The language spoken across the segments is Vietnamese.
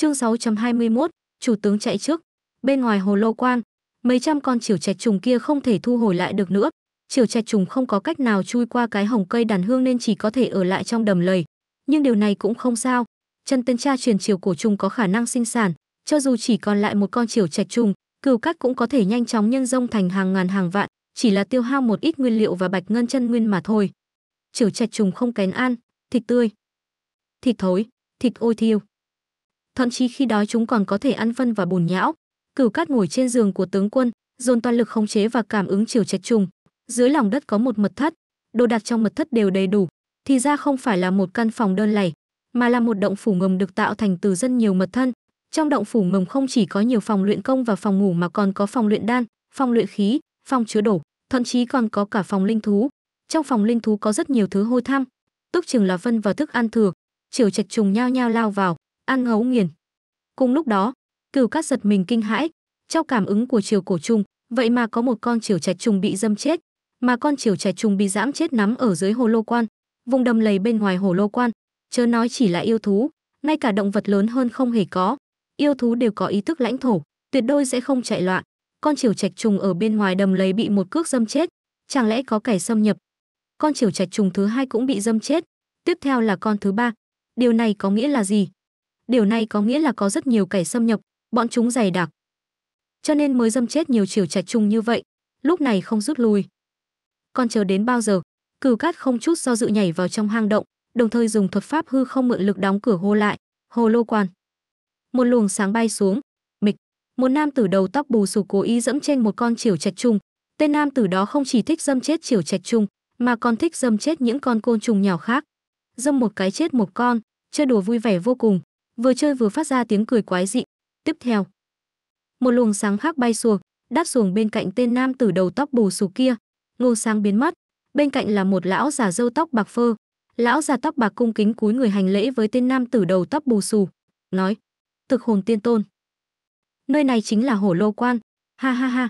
Chương 621, Chủ tướng chạy trước. Bên ngoài hồ lô quang mấy trăm con chiều trạch trùng kia không thể thu hồi lại được nữa. Chiều trạch trùng không có cách nào chui qua cái hồng cây đàn hương nên chỉ có thể ở lại trong đầm lầy. Nhưng điều này cũng không sao. Chân tên cha truyền chiều cổ trùng có khả năng sinh sản, cho dù chỉ còn lại một con chiều trạch trùng, cừu cắt cũng có thể nhanh chóng nhân rông thành hàng ngàn hàng vạn, chỉ là tiêu hao một ít nguyên liệu và bạch ngân chân nguyên mà thôi. Chiều trạch trùng không kén ăn, thịt tươi, thịt thối, thịt ôi thiêu thậm chí khi đói chúng còn có thể ăn phân và bùn nhão. Cửu Cát ngồi trên giường của tướng quân, dồn toàn lực khống chế và cảm ứng chiều trạch trùng. Dưới lòng đất có một mật thất, đồ đạc trong mật thất đều đầy đủ, thì ra không phải là một căn phòng đơn lẻ, mà là một động phủ ngầm được tạo thành từ dân nhiều mật thân. Trong động phủ ngầm không chỉ có nhiều phòng luyện công và phòng ngủ mà còn có phòng luyện đan, phòng luyện khí, phòng chứa đổ, thậm chí còn có cả phòng linh thú. Trong phòng linh thú có rất nhiều thứ hôi thăm, tức trường là phân và thức ăn thừa. Chiều trạch trùng nhao nhao lao vào, ăn ngấu nghiền. Cùng lúc đó, cửu cát giật mình kinh hãi, trong cảm ứng của triều cổ trùng, vậy mà có một con triều trạch trùng bị dâm chết, mà con triều trạch trùng bị giãm chết nắm ở dưới hồ lô quan, vùng đầm lầy bên ngoài hồ lô quan, chớ nói chỉ là yêu thú, ngay cả động vật lớn hơn không hề có. Yêu thú đều có ý thức lãnh thổ, tuyệt đôi sẽ không chạy loạn. Con triều trạch trùng ở bên ngoài đầm lầy bị một cước dâm chết, chẳng lẽ có kẻ xâm nhập? Con triều trạch trùng thứ hai cũng bị dâm chết, tiếp theo là con thứ ba. Điều này có nghĩa là gì? Điều này có nghĩa là có rất nhiều kẻ xâm nhập, bọn chúng dày đặc. Cho nên mới dâm chết nhiều triều trạch chung như vậy, lúc này không rút lui. Còn chờ đến bao giờ? Cửu Cát không chút do dự nhảy vào trong hang động, đồng thời dùng thuật pháp hư không mượn lực đóng cửa hô lại, "Hồ Lô Quan." Một luồng sáng bay xuống, mịch, một nam tử đầu tóc bù xù cố ý dẫm trên một con triều trạch chung. Tên nam tử đó không chỉ thích dâm chết triều trạch chung, mà còn thích dâm chết những con côn trùng nhỏ khác. Dâm một cái chết một con, chơi đùa vui vẻ vô cùng vừa chơi vừa phát ra tiếng cười quái dị. Tiếp theo, một luồng sáng khác bay xuồng, đáp xuồng bên cạnh tên nam tử đầu tóc bù xù kia. Ngô sáng biến mất, bên cạnh là một lão già râu tóc bạc phơ. Lão già tóc bạc cung kính cúi người hành lễ với tên nam tử đầu tóc bù xù, nói: "Thực hồn tiên tôn, nơi này chính là Hổ Lô Quan." Ha ha ha.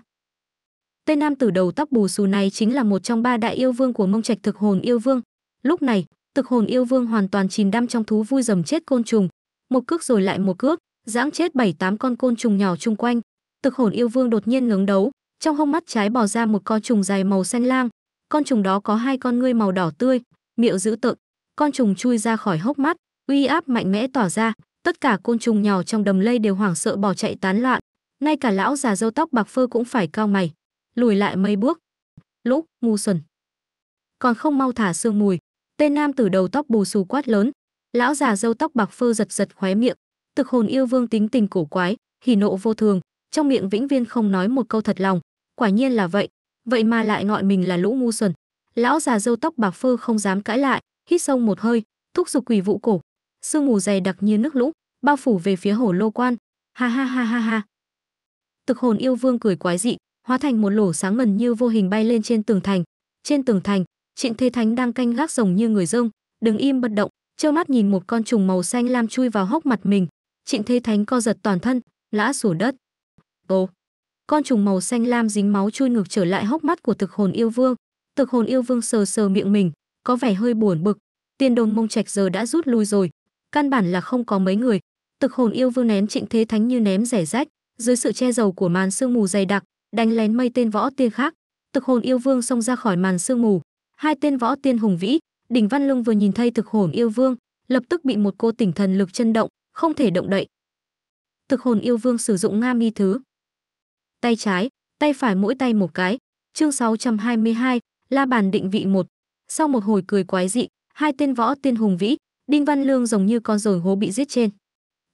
Tên nam tử đầu tóc bù xù này chính là một trong ba đại yêu vương của Mông Trạch Thực Hồn Yêu Vương. Lúc này, Thực Hồn Yêu Vương hoàn toàn chìm đắm trong thú vui dầm chết côn trùng, một cước rồi lại một cước, giãng chết bảy tám con côn trùng nhỏ chung quanh. Tực hồn yêu vương đột nhiên ngẩng đấu, trong hông mắt trái bò ra một con trùng dài màu xanh lang. Con trùng đó có hai con ngươi màu đỏ tươi, miệng dữ tợn. Con trùng chui ra khỏi hốc mắt, uy áp mạnh mẽ tỏa ra, tất cả côn trùng nhỏ trong đầm lây đều hoảng sợ bỏ chạy tán loạn, ngay cả lão già râu tóc bạc phơ cũng phải cao mày, lùi lại mấy bước. Lũ, ngu xuẩn. Còn không mau thả sương mùi, tên nam tử đầu tóc bù xù quát lớn, lão già râu tóc bạc phơ giật giật khóe miệng thực hồn yêu vương tính tình cổ quái hỉ nộ vô thường trong miệng vĩnh viên không nói một câu thật lòng quả nhiên là vậy vậy mà lại gọi mình là lũ ngu xuẩn lão già râu tóc bạc phơ không dám cãi lại hít sâu một hơi thúc giục quỷ vụ cổ sương mù dày đặc như nước lũ bao phủ về phía hồ lô quan ha ha ha ha ha thực hồn yêu vương cười quái dị hóa thành một lỗ sáng ngần như vô hình bay lên trên tường thành trên tường thành trịnh thế thánh đang canh gác rồng như người dông, đứng im bất động trơ mắt nhìn một con trùng màu xanh lam chui vào hốc mặt mình trịnh thế thánh co giật toàn thân ngã xuống đất ồ con trùng màu xanh lam dính máu chui ngược trở lại hốc mắt của thực hồn yêu vương thực hồn yêu vương sờ sờ miệng mình có vẻ hơi buồn bực tiên đồn mông trạch giờ đã rút lui rồi căn bản là không có mấy người thực hồn yêu vương ném trịnh thế thánh như ném rẻ rách dưới sự che giấu của màn sương mù dày đặc đánh lén mây tên võ tiên khác thực hồn yêu vương xông ra khỏi màn sương mù hai tên võ tiên hùng vĩ Đỉnh Văn Lung vừa nhìn thấy thực hồn yêu vương, lập tức bị một cô tỉnh thần lực chân động, không thể động đậy. Thực hồn yêu vương sử dụng Nga Mi thứ. Tay trái, tay phải mỗi tay một cái. Chương 622, La bàn định vị một. Sau một hồi cười quái dị, hai tên võ tiên hùng vĩ, Đinh Văn Lương giống như con rồi hố bị giết trên.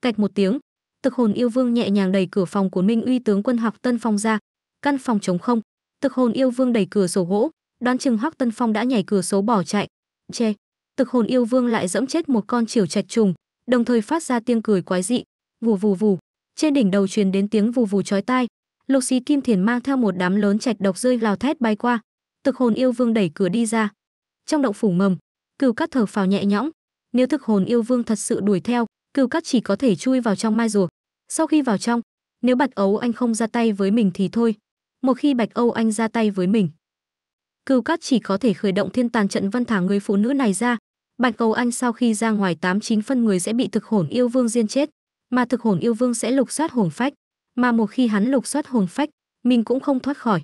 Cạch một tiếng, Thực hồn yêu vương nhẹ nhàng đẩy cửa phòng của Minh Uy tướng quân học Tân Phong ra, căn phòng trống không. Thực hồn yêu vương đẩy cửa sổ gỗ, đoán chừng Hoắc Tân Phong đã nhảy cửa số bỏ chạy, che thực hồn yêu vương lại dẫm chết một con chiểu trạch trùng đồng thời phát ra tiếng cười quái dị vù vù vù trên đỉnh đầu truyền đến tiếng vù vù chói tai lục xí kim thiền mang theo một đám lớn trạch độc rơi gào thét bay qua thực hồn yêu vương đẩy cửa đi ra trong động phủ mầm cừu cắt thở phào nhẹ nhõm nếu thực hồn yêu vương thật sự đuổi theo cừu cắt chỉ có thể chui vào trong mai rùa sau khi vào trong nếu bạch ấu anh không ra tay với mình thì thôi một khi bạch âu anh ra tay với mình Cừu Cát chỉ có thể khởi động thiên tàn trận văn thả người phụ nữ này ra. Bạch Cầu Anh sau khi ra ngoài tám chín phân người sẽ bị thực hồn yêu vương giết chết, mà thực hồn yêu vương sẽ lục soát hồn phách, mà một khi hắn lục soát hồn phách, mình cũng không thoát khỏi.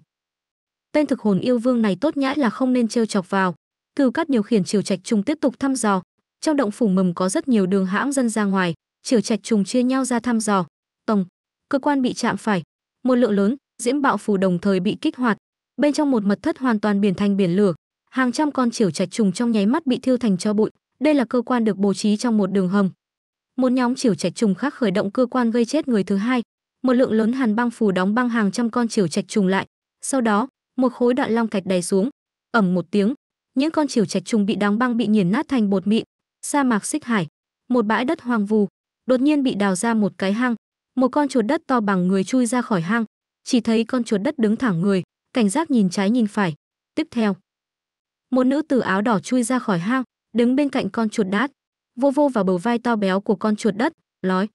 Tên thực hồn yêu vương này tốt nhãi là không nên trêu chọc vào. Cừu Cát điều khiển Triều Trạch Trùng tiếp tục thăm dò, trong động phủ mầm có rất nhiều đường hãng dân ra ngoài, Triều Trạch Trùng chia nhau ra thăm dò. Tổng cơ quan bị chạm phải, một lượng lớn diễm bạo phù đồng thời bị kích hoạt, bên trong một mật thất hoàn toàn biển thành biển lửa hàng trăm con chiểu trạch trùng trong nháy mắt bị thiêu thành cho bụi đây là cơ quan được bố trí trong một đường hầm một nhóm chiểu trạch trùng khác khởi động cơ quan gây chết người thứ hai một lượng lớn hàn băng phủ đóng băng hàng trăm con chiểu trạch trùng lại sau đó một khối đoạn long cạch đè xuống ẩm một tiếng những con chiểu trạch trùng bị đóng băng bị nghiền nát thành bột mịn sa mạc xích hải một bãi đất hoang vu, đột nhiên bị đào ra một cái hang một con chuột đất to bằng người chui ra khỏi hang chỉ thấy con chuột đất đứng thẳng người cảnh giác nhìn trái nhìn phải. Tiếp theo, một nữ tử áo đỏ chui ra khỏi hang, đứng bên cạnh con chuột đát, vô vô vào bầu vai to béo của con chuột đất, nói: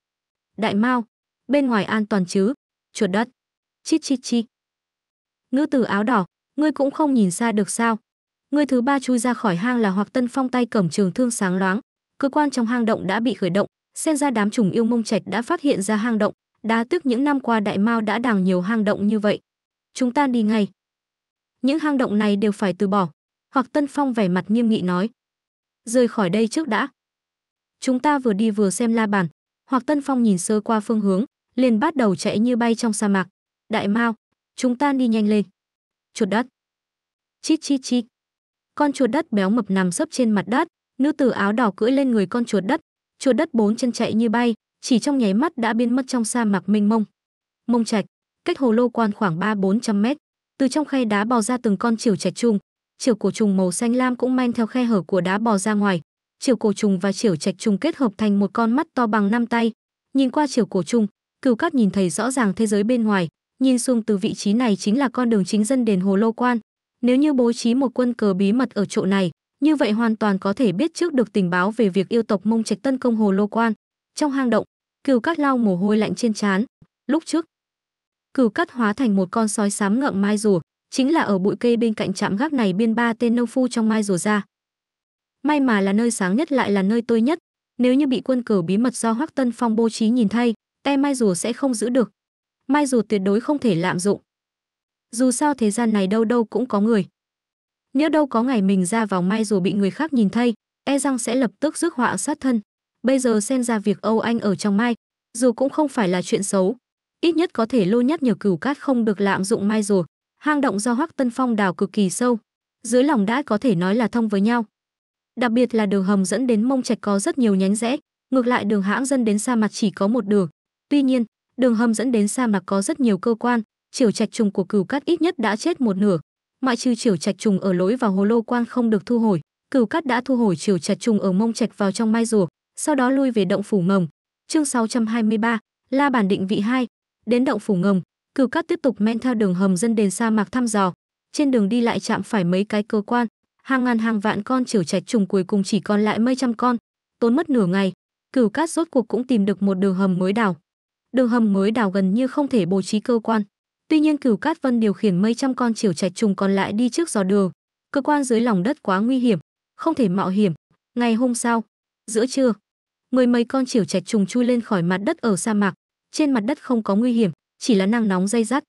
"Đại mau bên ngoài an toàn chứ?" Chuột đất, chít chít chi. Nữ tử áo đỏ, ngươi cũng không nhìn xa được sao? Người thứ ba chui ra khỏi hang là Hoặc Tân Phong tay cầm trường thương sáng loáng, cơ quan trong hang động đã bị khởi động, xem ra đám trùng yêu mông trạch đã phát hiện ra hang động, đá tức những năm qua đại mau đã đào nhiều hang động như vậy chúng ta đi ngay. Những hang động này đều phải từ bỏ, hoặc Tân Phong vẻ mặt nghiêm nghị nói. Rời khỏi đây trước đã. Chúng ta vừa đi vừa xem la bàn, hoặc Tân Phong nhìn sơ qua phương hướng, liền bắt đầu chạy như bay trong sa mạc. Đại Mao, chúng ta đi nhanh lên. Chuột đất. Chít chít chít. Con chuột đất béo mập nằm sấp trên mặt đất, nữ tử áo đỏ cưỡi lên người con chuột đất, chuột đất bốn chân chạy như bay, chỉ trong nháy mắt đã biến mất trong sa mạc mênh mông. Mông Trạch, cách hồ lô quan khoảng 3-400 mét. Từ trong khe đá bò ra từng con chiều trạch trung, chiều cổ trùng màu xanh lam cũng men theo khe hở của đá bò ra ngoài. Chiều cổ trùng và chiều trạch trùng kết hợp thành một con mắt to bằng năm tay. Nhìn qua chiều cổ trùng, Cửu Cát nhìn thấy rõ ràng thế giới bên ngoài, nhìn xuống từ vị trí này chính là con đường chính dân đền Hồ Lô Quan. Nếu như bố trí một quân cờ bí mật ở chỗ này, như vậy hoàn toàn có thể biết trước được tình báo về việc yêu tộc Mông Trạch tấn công Hồ Lô Quan. Trong hang động, Cửu Cát lau mồ hôi lạnh trên trán. Lúc trước, cửu cắt hóa thành một con sói xám ngậm mai rùa chính là ở bụi cây bên cạnh trạm gác này biên ba tên nông phu trong mai rùa ra may mà là nơi sáng nhất lại là nơi tôi nhất nếu như bị quân cờ bí mật do hoắc tân phong bố trí nhìn thay tay e mai rùa sẽ không giữ được mai rùa tuyệt đối không thể lạm dụng dù sao thế gian này đâu đâu cũng có người nếu đâu có ngày mình ra vào mai rùa bị người khác nhìn thay e rằng sẽ lập tức rước họa sát thân bây giờ xen ra việc âu anh ở trong mai dù cũng không phải là chuyện xấu ít nhất có thể lôi nhất nhở cửu cát không được lạm dụng mai rùa Hang động do Hoắc Tân Phong đào cực kỳ sâu, dưới lòng đã có thể nói là thông với nhau. Đặc biệt là đường hầm dẫn đến mông trạch có rất nhiều nhánh rẽ, ngược lại đường hãng dẫn đến sa mạc chỉ có một đường. Tuy nhiên, đường hầm dẫn đến sa mạc có rất nhiều cơ quan, triều trạch trùng của cửu cát ít nhất đã chết một nửa. Ngoại trừ triều trạch trùng ở lỗi vào hồ lô quang không được thu hồi, cửu cát đã thu hồi triều trạch trùng ở mông trạch vào trong mai rùa, sau đó lui về động phủ mồng. Chương 623, La bản định vị hai Đến động Phủ ngầm Cửu Cát tiếp tục men theo đường hầm dân đền sa mạc thăm dò. Trên đường đi lại chạm phải mấy cái cơ quan, hàng ngàn hàng vạn con chử trạch trùng cuối cùng chỉ còn lại mấy trăm con. Tốn mất nửa ngày, Cửu Cát rốt cuộc cũng tìm được một đường hầm mới đào. Đường hầm mới đào gần như không thể bố trí cơ quan. Tuy nhiên Cửu Cát Vân điều khiển mấy trăm con chử trạch trùng còn lại đi trước dò đường. Cơ quan dưới lòng đất quá nguy hiểm, không thể mạo hiểm. Ngày hôm sau, giữa trưa, mười mấy con chỉu trạch trùng chui lên khỏi mặt đất ở sa mạc, trên mặt đất không có nguy hiểm chỉ là nắng nóng dây dắt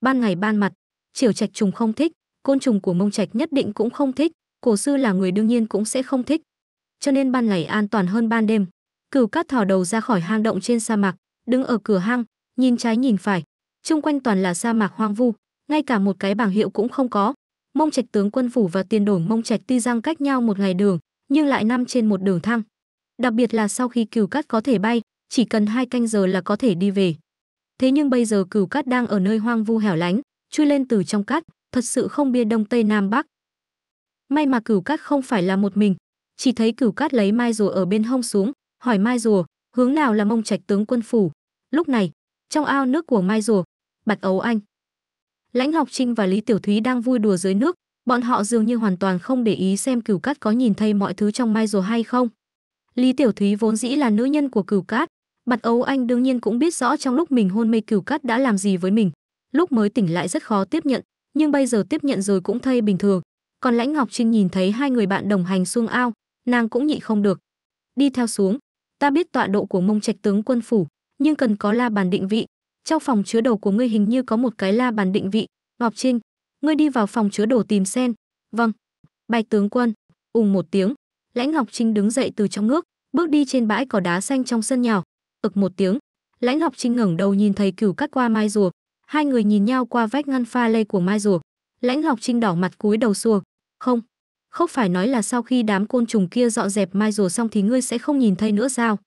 ban ngày ban mặt triều trạch trùng không thích côn trùng của mông trạch nhất định cũng không thích cổ sư là người đương nhiên cũng sẽ không thích cho nên ban ngày an toàn hơn ban đêm cừu cát thò đầu ra khỏi hang động trên sa mạc đứng ở cửa hang nhìn trái nhìn phải chung quanh toàn là sa mạc hoang vu ngay cả một cái bảng hiệu cũng không có mông trạch tướng quân phủ và tiền đồn mông trạch tuy rằng cách nhau một ngày đường nhưng lại nằm trên một đường thăng đặc biệt là sau khi cừu cát có thể bay chỉ cần hai canh giờ là có thể đi về. Thế nhưng bây giờ cửu cát đang ở nơi hoang vu hẻo lánh, chui lên từ trong cát, thật sự không biết đông tây nam bắc. May mà cửu cát không phải là một mình, chỉ thấy cửu cát lấy mai rùa ở bên hông xuống, hỏi mai rùa, hướng nào là mông trạch tướng quân phủ. Lúc này, trong ao nước của mai rùa, bạch ấu anh. Lãnh Học Trinh và Lý Tiểu Thúy đang vui đùa dưới nước, bọn họ dường như hoàn toàn không để ý xem Cửu Cát có nhìn thấy mọi thứ trong mai rùa hay không. Lý Tiểu Thúy vốn dĩ là nữ nhân của Cửu Cát, Bạch Ấu Anh đương nhiên cũng biết rõ trong lúc mình hôn mê cửu cát đã làm gì với mình. Lúc mới tỉnh lại rất khó tiếp nhận, nhưng bây giờ tiếp nhận rồi cũng thay bình thường. Còn Lãnh Ngọc Trinh nhìn thấy hai người bạn đồng hành xuống ao, nàng cũng nhịn không được. Đi theo xuống, ta biết tọa độ của mông trạch tướng quân phủ, nhưng cần có la bàn định vị. Trong phòng chứa đồ của ngươi hình như có một cái la bàn định vị. Ngọc Trinh, ngươi đi vào phòng chứa đồ tìm xem. Vâng. Bạch tướng quân, ùng một tiếng, Lãnh Ngọc Trinh đứng dậy từ trong nước, bước đi trên bãi cỏ đá xanh trong sân nhỏ, ực một tiếng lãnh học trinh ngẩng đầu nhìn thấy cửu cắt qua mai rùa hai người nhìn nhau qua vách ngăn pha lê của mai rùa lãnh học trinh đỏ mặt cúi đầu xua không không phải nói là sau khi đám côn trùng kia dọn dẹp mai rùa xong thì ngươi sẽ không nhìn thấy nữa sao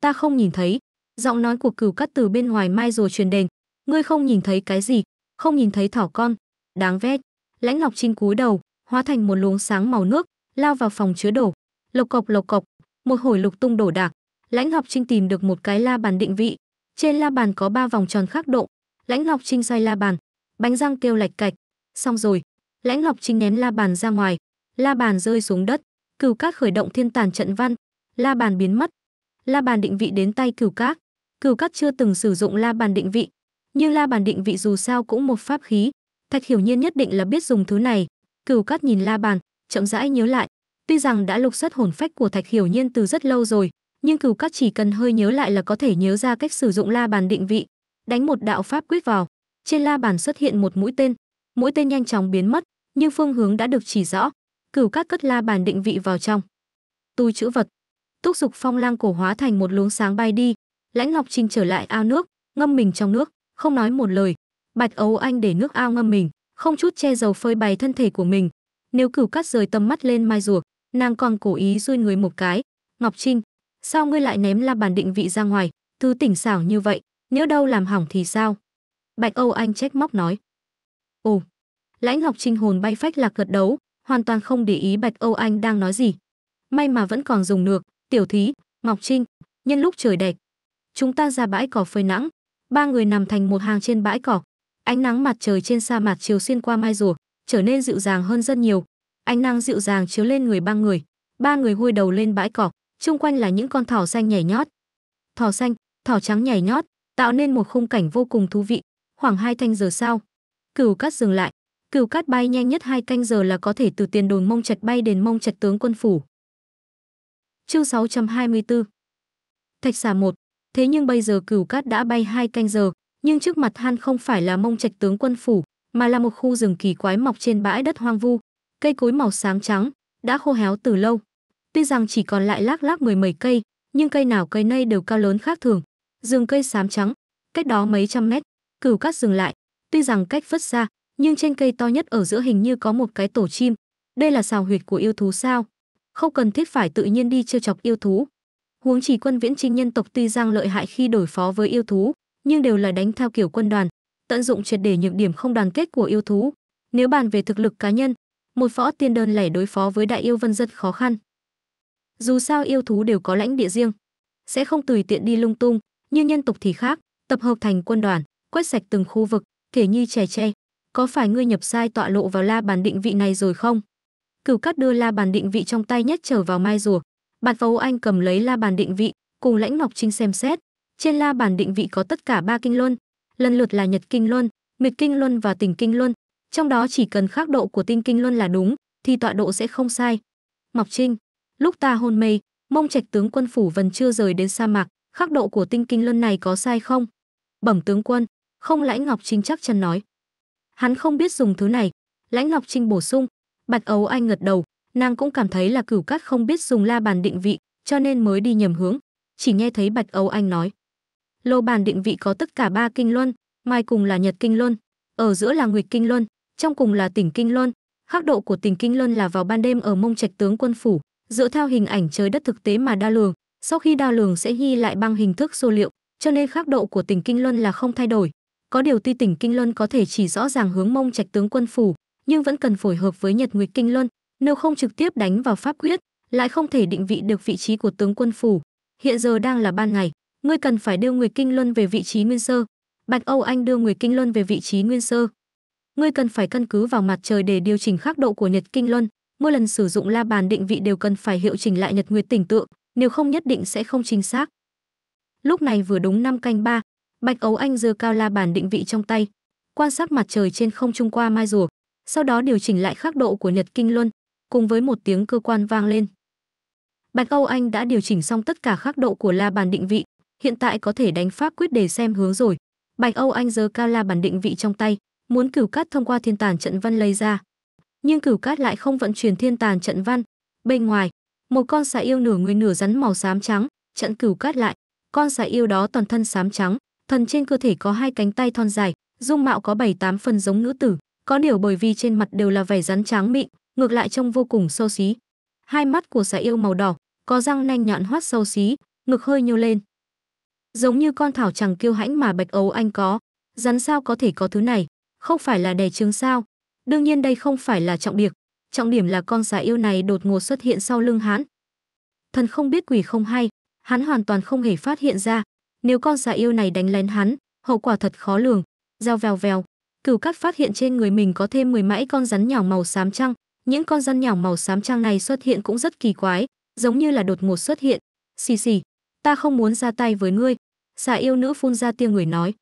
ta không nhìn thấy giọng nói của cửu cắt từ bên ngoài mai rùa truyền đền ngươi không nhìn thấy cái gì không nhìn thấy thỏ con đáng vét lãnh ngọc trinh cúi đầu hóa thành một luống sáng màu nước lao vào phòng chứa đổ lộc cộc lộc cộc một hồi lục tung đổ đạc Lãnh học Trinh tìm được một cái la bàn định vị, trên la bàn có ba vòng tròn khắc độ. Lãnh học Trinh xoay la bàn, bánh răng kêu lạch cạch. Xong rồi, Lãnh học Trinh ném la bàn ra ngoài, la bàn rơi xuống đất. Cửu Các khởi động thiên tàn trận văn, la bàn biến mất. La bàn định vị đến tay Cửu Các. Cửu Các chưa từng sử dụng la bàn định vị, nhưng la bàn định vị dù sao cũng một pháp khí, Thạch Hiểu Nhiên nhất định là biết dùng thứ này. Cửu Cát nhìn la bàn, chậm rãi nhớ lại, tuy rằng đã lục xuất hồn phách của Thạch Hiểu Nhiên từ rất lâu rồi, nhưng cửu cát chỉ cần hơi nhớ lại là có thể nhớ ra cách sử dụng la bàn định vị đánh một đạo pháp quyết vào trên la bàn xuất hiện một mũi tên mũi tên nhanh chóng biến mất nhưng phương hướng đã được chỉ rõ cửu cát cất la bàn định vị vào trong túi chữ vật túc dục phong lang cổ hóa thành một luống sáng bay đi lãnh ngọc trinh trở lại ao nước ngâm mình trong nước không nói một lời bạch ấu anh để nước ao ngâm mình không chút che giấu phơi bày thân thể của mình nếu cửu cát rời tầm mắt lên mai ruột nàng còn cố ý duỗi người một cái ngọc trinh sao ngươi lại ném la bàn định vị ra ngoài thứ tỉnh xảo như vậy nếu đâu làm hỏng thì sao bạch âu anh trách móc nói ồ lãnh ngọc trinh hồn bay phách lạc gật đấu hoàn toàn không để ý bạch âu anh đang nói gì may mà vẫn còn dùng được tiểu thí ngọc trinh nhân lúc trời đẹp chúng ta ra bãi cỏ phơi nắng ba người nằm thành một hàng trên bãi cỏ ánh nắng mặt trời trên sa mạc chiều xuyên qua mai rùa trở nên dịu dàng hơn rất nhiều ánh nắng dịu dàng chiếu lên người ba người ba người hôi đầu lên bãi cỏ chung quanh là những con thỏ xanh nhảy nhót. Thỏ xanh, thỏ trắng nhảy nhót, tạo nên một khung cảnh vô cùng thú vị. Khoảng hai canh giờ sau, cửu cát dừng lại. Cửu cát bay nhanh nhất hai canh giờ là có thể từ tiền đồn mông chặt bay đến mông chặt tướng quân phủ. Chương 624 Thạch xà một Thế nhưng bây giờ cửu cát đã bay hai canh giờ, nhưng trước mặt han không phải là mông trạch tướng quân phủ, mà là một khu rừng kỳ quái mọc trên bãi đất hoang vu. Cây cối màu sáng trắng, đã khô héo từ lâu, Tuy rằng chỉ còn lại lác lác mười mấy cây, nhưng cây nào cây nay đều cao lớn khác thường. Rừng cây xám trắng, cách đó mấy trăm mét, cửu cát dừng lại. Tuy rằng cách phất xa, nhưng trên cây to nhất ở giữa hình như có một cái tổ chim. Đây là sào huyệt của yêu thú sao? Không cần thiết phải tự nhiên đi trêu chọc yêu thú. Huống chỉ quân viễn trinh nhân tộc tuy rằng lợi hại khi đối phó với yêu thú, nhưng đều là đánh theo kiểu quân đoàn, tận dụng triệt để nhược điểm không đoàn kết của yêu thú. Nếu bàn về thực lực cá nhân, một võ tiên đơn lẻ đối phó với đại yêu vân rất khó khăn dù sao yêu thú đều có lãnh địa riêng, sẽ không tùy tiện đi lung tung, Như nhân tộc thì khác, tập hợp thành quân đoàn, quét sạch từng khu vực, thể nhi chè tre. Có phải ngươi nhập sai tọa lộ vào la bàn định vị này rồi không? Cửu Cát đưa la bàn định vị trong tay nhất trở vào mai rùa. Bạt Phấu Anh cầm lấy la bàn định vị, cùng Lãnh Ngọc Trinh xem xét. Trên la bàn định vị có tất cả ba kinh luân, lần lượt là Nhật kinh luân, Nguyệt kinh luân và Tình kinh luân. Trong đó chỉ cần khắc độ của Tinh kinh luân là đúng, thì tọa độ sẽ không sai. Ngọc Trinh, Lúc ta hôn mê, mông trạch tướng quân phủ vần chưa rời đến sa mạc, khắc độ của tinh kinh luân này có sai không? Bẩm tướng quân, không lãnh Ngọc Trinh chắc chắn nói. Hắn không biết dùng thứ này, lãnh Ngọc Trinh bổ sung, bạch ấu anh ngật đầu, nàng cũng cảm thấy là cửu cát không biết dùng la bàn định vị, cho nên mới đi nhầm hướng, chỉ nghe thấy bạch ấu anh nói. Lô bàn định vị có tất cả ba kinh luân, mai cùng là nhật kinh luân, ở giữa là nguyệt kinh luân, trong cùng là tỉnh kinh luân, khắc độ của tỉnh kinh luân là vào ban đêm ở mông trạch tướng quân phủ, dựa theo hình ảnh trời đất thực tế mà đo lường sau khi đo lường sẽ ghi lại bằng hình thức số liệu cho nên khắc độ của tỉnh kinh luân là không thay đổi có điều tuy tỉnh kinh luân có thể chỉ rõ ràng hướng mông trạch tướng quân phủ nhưng vẫn cần phối hợp với nhật nguyệt kinh luân nếu không trực tiếp đánh vào pháp quyết lại không thể định vị được vị trí của tướng quân phủ hiện giờ đang là ban ngày ngươi cần phải đưa nguyệt kinh luân về vị trí nguyên sơ bạch âu anh đưa nguyệt kinh luân về vị trí nguyên sơ ngươi cần phải căn cứ vào mặt trời để điều chỉnh khắc độ của nhật kinh luân mỗi lần sử dụng la bàn định vị đều cần phải hiệu chỉnh lại nhật nguyệt tỉnh tượng, nếu không nhất định sẽ không chính xác. Lúc này vừa đúng năm canh ba, Bạch Ấu Anh giơ cao la bàn định vị trong tay, quan sát mặt trời trên không trung qua mai rùa, sau đó điều chỉnh lại khắc độ của Nhật Kinh Luân, cùng với một tiếng cơ quan vang lên. Bạch Âu Anh đã điều chỉnh xong tất cả khắc độ của la bàn định vị, hiện tại có thể đánh pháp quyết để xem hướng rồi. Bạch Âu Anh giơ cao la bàn định vị trong tay, muốn cửu cát thông qua thiên tản trận văn lây ra, nhưng cửu cát lại không vận chuyển thiên tàn trận văn. Bên ngoài, một con xà yêu nửa người nửa rắn màu xám trắng, trận cửu cát lại. Con xà yêu đó toàn thân xám trắng, thần trên cơ thể có hai cánh tay thon dài, dung mạo có bảy tám phần giống nữ tử, có điều bởi vì trên mặt đều là vẻ rắn trắng mịn, ngược lại trông vô cùng sâu xí. Hai mắt của xà yêu màu đỏ, có răng nanh nhọn hoắt sâu xí, ngực hơi nhô lên. Giống như con thảo chẳng kiêu hãnh mà Bạch Ấu Anh có, rắn sao có thể có thứ này, không phải là đẻ trứng sao? Đương nhiên đây không phải là trọng điểm, trọng điểm là con giả yêu này đột ngột xuất hiện sau lưng hắn. Thần không biết quỷ không hay, hắn hoàn toàn không hề phát hiện ra, nếu con giả yêu này đánh lén hắn, hậu quả thật khó lường. Giao vèo vèo, cửu cát phát hiện trên người mình có thêm mười mãi con rắn nhỏ màu xám trăng, những con rắn nhỏ màu xám trăng này xuất hiện cũng rất kỳ quái, giống như là đột ngột xuất hiện. Xì xì, ta không muốn ra tay với ngươi. giả yêu nữ phun ra tia người nói.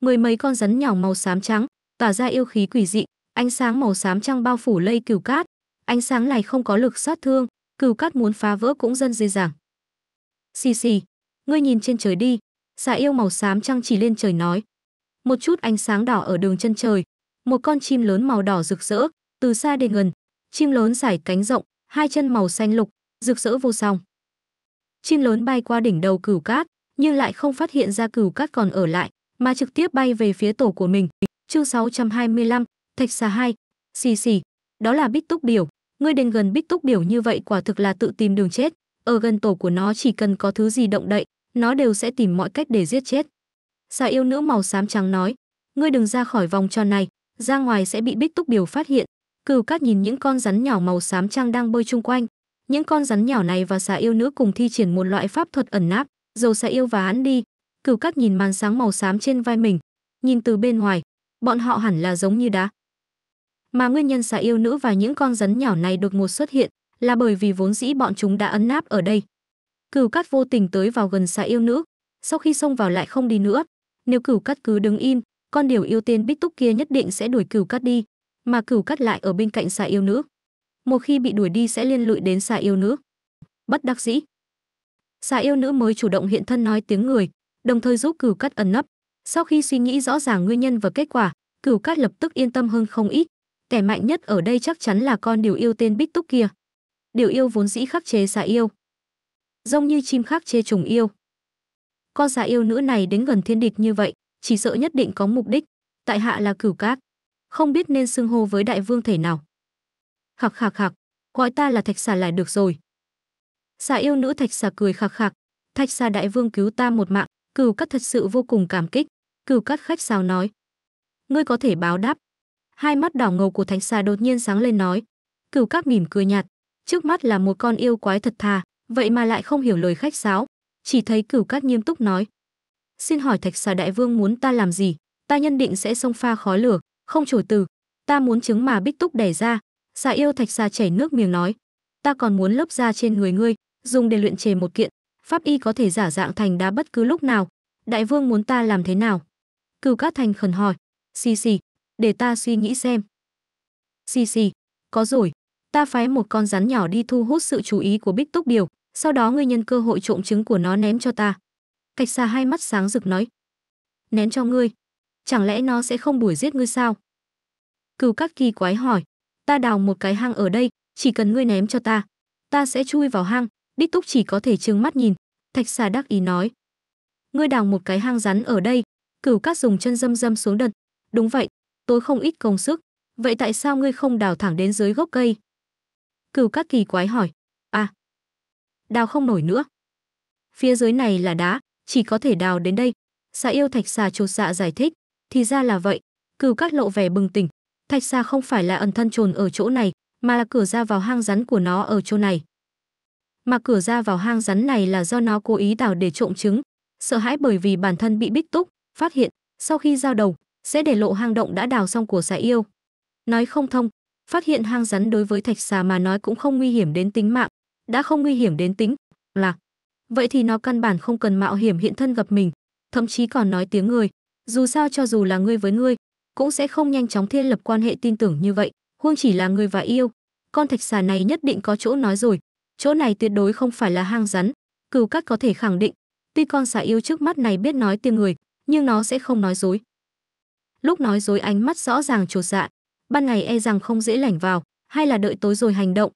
Mười mấy con rắn nhỏ màu xám trắng, tỏa ra yêu khí quỷ dị, Ánh sáng màu xám trăng bao phủ lây cửu cát, ánh sáng này không có lực sát thương, cửu cát muốn phá vỡ cũng dân dễ dàng. Xì xì, ngươi nhìn trên trời đi, xà yêu màu xám trăng chỉ lên trời nói. Một chút ánh sáng đỏ ở đường chân trời, một con chim lớn màu đỏ rực rỡ, từ xa đến gần, chim lớn giải cánh rộng, hai chân màu xanh lục, rực rỡ vô song. Chim lớn bay qua đỉnh đầu cửu cát, nhưng lại không phát hiện ra cửu cát còn ở lại, mà trực tiếp bay về phía tổ của mình. Chương 625, Thạch xà hai, xì xì, đó là bích túc biểu. Ngươi đến gần bích túc biểu như vậy quả thực là tự tìm đường chết. Ở gần tổ của nó chỉ cần có thứ gì động đậy, nó đều sẽ tìm mọi cách để giết chết. Xà yêu nữ màu xám trắng nói, ngươi đừng ra khỏi vòng tròn này, ra ngoài sẽ bị bích túc biểu phát hiện. Cừu cát nhìn những con rắn nhỏ màu xám trăng đang bơi chung quanh. Những con rắn nhỏ này và xà yêu nữ cùng thi triển một loại pháp thuật ẩn náp, dầu xà yêu và hắn đi. Cừu cát nhìn màn sáng màu xám trên vai mình, nhìn từ bên ngoài, bọn họ hẳn là giống như đá, mà nguyên nhân xà yêu nữ và những con rắn nhỏ này đột ngột xuất hiện là bởi vì vốn dĩ bọn chúng đã ấn náp ở đây. Cửu cát vô tình tới vào gần xà yêu nữ, sau khi xông vào lại không đi nữa. Nếu cửu cát cứ đứng im, con điều yêu tiên bích túc kia nhất định sẽ đuổi cửu cát đi, mà cửu cát lại ở bên cạnh xà yêu nữ. Một khi bị đuổi đi sẽ liên lụy đến xà yêu nữ. Bất đắc dĩ. Xà yêu nữ mới chủ động hiện thân nói tiếng người, đồng thời giúp cửu cát ẩn nấp. Sau khi suy nghĩ rõ ràng nguyên nhân và kết quả, cửu cát lập tức yên tâm hơn không ít, Kẻ mạnh nhất ở đây chắc chắn là con điều yêu tên Bích Túc kia. Điều yêu vốn dĩ khắc chế xà yêu. giống như chim khắc chế trùng yêu. Con xà yêu nữ này đến gần thiên địch như vậy, chỉ sợ nhất định có mục đích. Tại hạ là cửu cát. Không biết nên xưng hô với đại vương thể nào. Khạc khạc khạc, gọi ta là thạch xà là được rồi. Xà yêu nữ thạch xà cười khạc khạc. Thạch xà đại vương cứu ta một mạng, cửu cát thật sự vô cùng cảm kích. Cửu cát khách sao nói. Ngươi có thể báo đáp, Hai mắt đỏ ngầu của thánh xà đột nhiên sáng lên nói. Cửu các mỉm cười nhạt, trước mắt là một con yêu quái thật thà, vậy mà lại không hiểu lời khách sáo. Chỉ thấy cửu các nghiêm túc nói. Xin hỏi thạch xà đại vương muốn ta làm gì? Ta nhân định sẽ xông pha khói lửa, không chổi từ. Ta muốn trứng mà bích túc đẻ ra. Xà yêu thạch xà chảy nước miếng nói. Ta còn muốn lớp da trên người ngươi, dùng để luyện chế một kiện. Pháp y có thể giả dạng thành đá bất cứ lúc nào. Đại vương muốn ta làm thế nào? Cửu các thành khẩn hỏi. Xì xì, để ta suy nghĩ xem. Xì xì, có rồi, ta phái một con rắn nhỏ đi thu hút sự chú ý của Bích Túc Điều, sau đó ngươi nhân cơ hội trộm trứng của nó ném cho ta. Cạch xà hai mắt sáng rực nói. Ném cho ngươi, chẳng lẽ nó sẽ không đuổi giết ngươi sao? Cửu các kỳ quái hỏi, ta đào một cái hang ở đây, chỉ cần ngươi ném cho ta, ta sẽ chui vào hang, Bích Túc chỉ có thể trừng mắt nhìn, Thạch xà đắc ý nói. Ngươi đào một cái hang rắn ở đây, cửu các dùng chân dâm dâm xuống đất. Đúng vậy, tôi không ít công sức. Vậy tại sao ngươi không đào thẳng đến dưới gốc cây? Cửu các kỳ quái hỏi. À, đào không nổi nữa. Phía dưới này là đá, chỉ có thể đào đến đây. Xà yêu thạch xà trột xạ dạ giải thích. Thì ra là vậy. Cửu các lộ vẻ bừng tỉnh. Thạch xà không phải là ẩn thân trồn ở chỗ này, mà là cửa ra vào hang rắn của nó ở chỗ này. Mà cửa ra vào hang rắn này là do nó cố ý đào để trộm trứng. Sợ hãi bởi vì bản thân bị bích túc, phát hiện. Sau khi giao đầu, sẽ để lộ hang động đã đào xong của xà yêu. Nói không thông, phát hiện hang rắn đối với thạch xà mà nói cũng không nguy hiểm đến tính mạng, đã không nguy hiểm đến tính là vậy thì nó căn bản không cần mạo hiểm hiện thân gặp mình, thậm chí còn nói tiếng người, dù sao cho dù là ngươi với ngươi, cũng sẽ không nhanh chóng thiết lập quan hệ tin tưởng như vậy, huông chỉ là người và yêu. Con thạch xà này nhất định có chỗ nói rồi, chỗ này tuyệt đối không phải là hang rắn, cừu cắt có thể khẳng định, tuy con xà yêu trước mắt này biết nói tiếng người, nhưng nó sẽ không nói dối lúc nói dối ánh mắt rõ ràng chột dạ ban ngày e rằng không dễ lảnh vào hay là đợi tối rồi hành động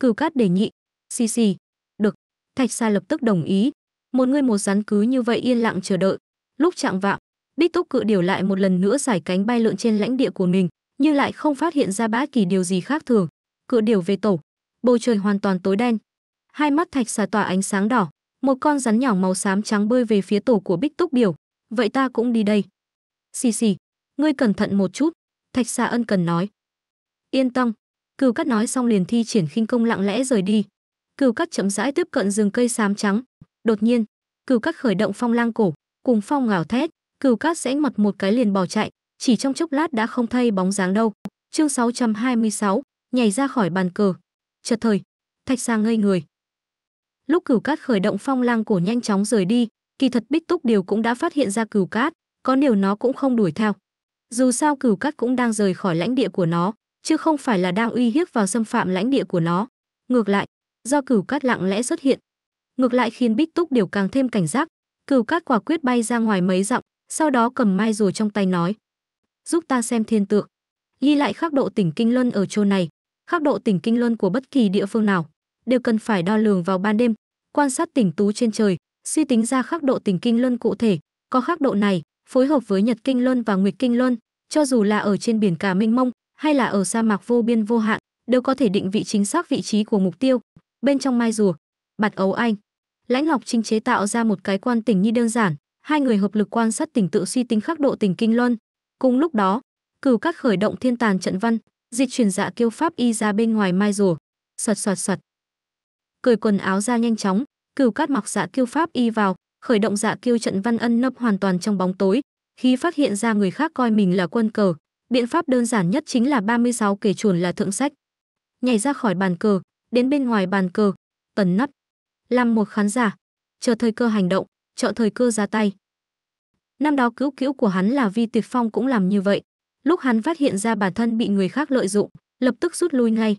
cửu cát đề nghị xì xì được thạch sa lập tức đồng ý một người một rắn cứ như vậy yên lặng chờ đợi lúc chạng vạng bích túc cự điều lại một lần nữa giải cánh bay lượn trên lãnh địa của mình nhưng lại không phát hiện ra bất kỳ điều gì khác thường cự điều về tổ bầu trời hoàn toàn tối đen hai mắt thạch xà tỏa ánh sáng đỏ một con rắn nhỏ màu xám trắng bơi về phía tổ của bích túc biểu vậy ta cũng đi đây xì xì ngươi cẩn thận một chút thạch xà ân cần nói yên tâm cừu cắt nói xong liền thi triển khinh công lặng lẽ rời đi cừu cắt chậm rãi tiếp cận rừng cây xám trắng đột nhiên cừu cắt khởi động phong lang cổ cùng phong ngào thét cừu cắt rẽ mặt một cái liền bỏ chạy chỉ trong chốc lát đã không thay bóng dáng đâu chương 626, nhảy ra khỏi bàn cờ chợt thời thạch xà ngây người lúc cửu cát khởi động phong lang cổ nhanh chóng rời đi kỳ thật bích túc điều cũng đã phát hiện ra cửu cát có điều nó cũng không đuổi theo dù sao cửu cắt cũng đang rời khỏi lãnh địa của nó, chứ không phải là đang uy hiếp vào xâm phạm lãnh địa của nó. Ngược lại, do cửu cát lặng lẽ xuất hiện, ngược lại khiến Bích Túc đều càng thêm cảnh giác. Cửu cát quả quyết bay ra ngoài mấy dặm, sau đó cầm mai rùa trong tay nói: "Giúp ta xem thiên tượng." Ghi lại khắc độ tỉnh kinh luân ở chỗ này, khắc độ tỉnh kinh luân của bất kỳ địa phương nào đều cần phải đo lường vào ban đêm, quan sát tỉnh tú trên trời, suy tính ra khắc độ tỉnh kinh luân cụ thể, có khắc độ này, phối hợp với Nhật Kinh Luân và Nguyệt Kinh Luân, cho dù là ở trên biển cả mênh mông hay là ở sa mạc vô biên vô hạn, đều có thể định vị chính xác vị trí của mục tiêu. Bên trong mai rùa, bạt ấu anh, Lãnh Lộc Trinh chế tạo ra một cái quan tỉnh như đơn giản, hai người hợp lực quan sát tỉnh tự suy tính khắc độ tỉnh kinh luân. Cùng lúc đó, cửu các khởi động thiên tàn trận văn, dịch chuyển dạ kiêu pháp y ra bên ngoài mai rùa. Soạt soạt soạt. Cởi quần áo ra nhanh chóng, cửu cát mặc dạ kiêu pháp y vào, khởi động dạ kiêu trận Văn Ân nấp hoàn toàn trong bóng tối, khi phát hiện ra người khác coi mình là quân cờ, biện pháp đơn giản nhất chính là 36 kể chuồn là thượng sách. Nhảy ra khỏi bàn cờ, đến bên ngoài bàn cờ, tần nắp. Làm một khán giả, chờ thời cơ hành động, chọn thời cơ ra tay. Năm đó cứu cứu của hắn là Vi tuyệt Phong cũng làm như vậy. Lúc hắn phát hiện ra bản thân bị người khác lợi dụng, lập tức rút lui ngay.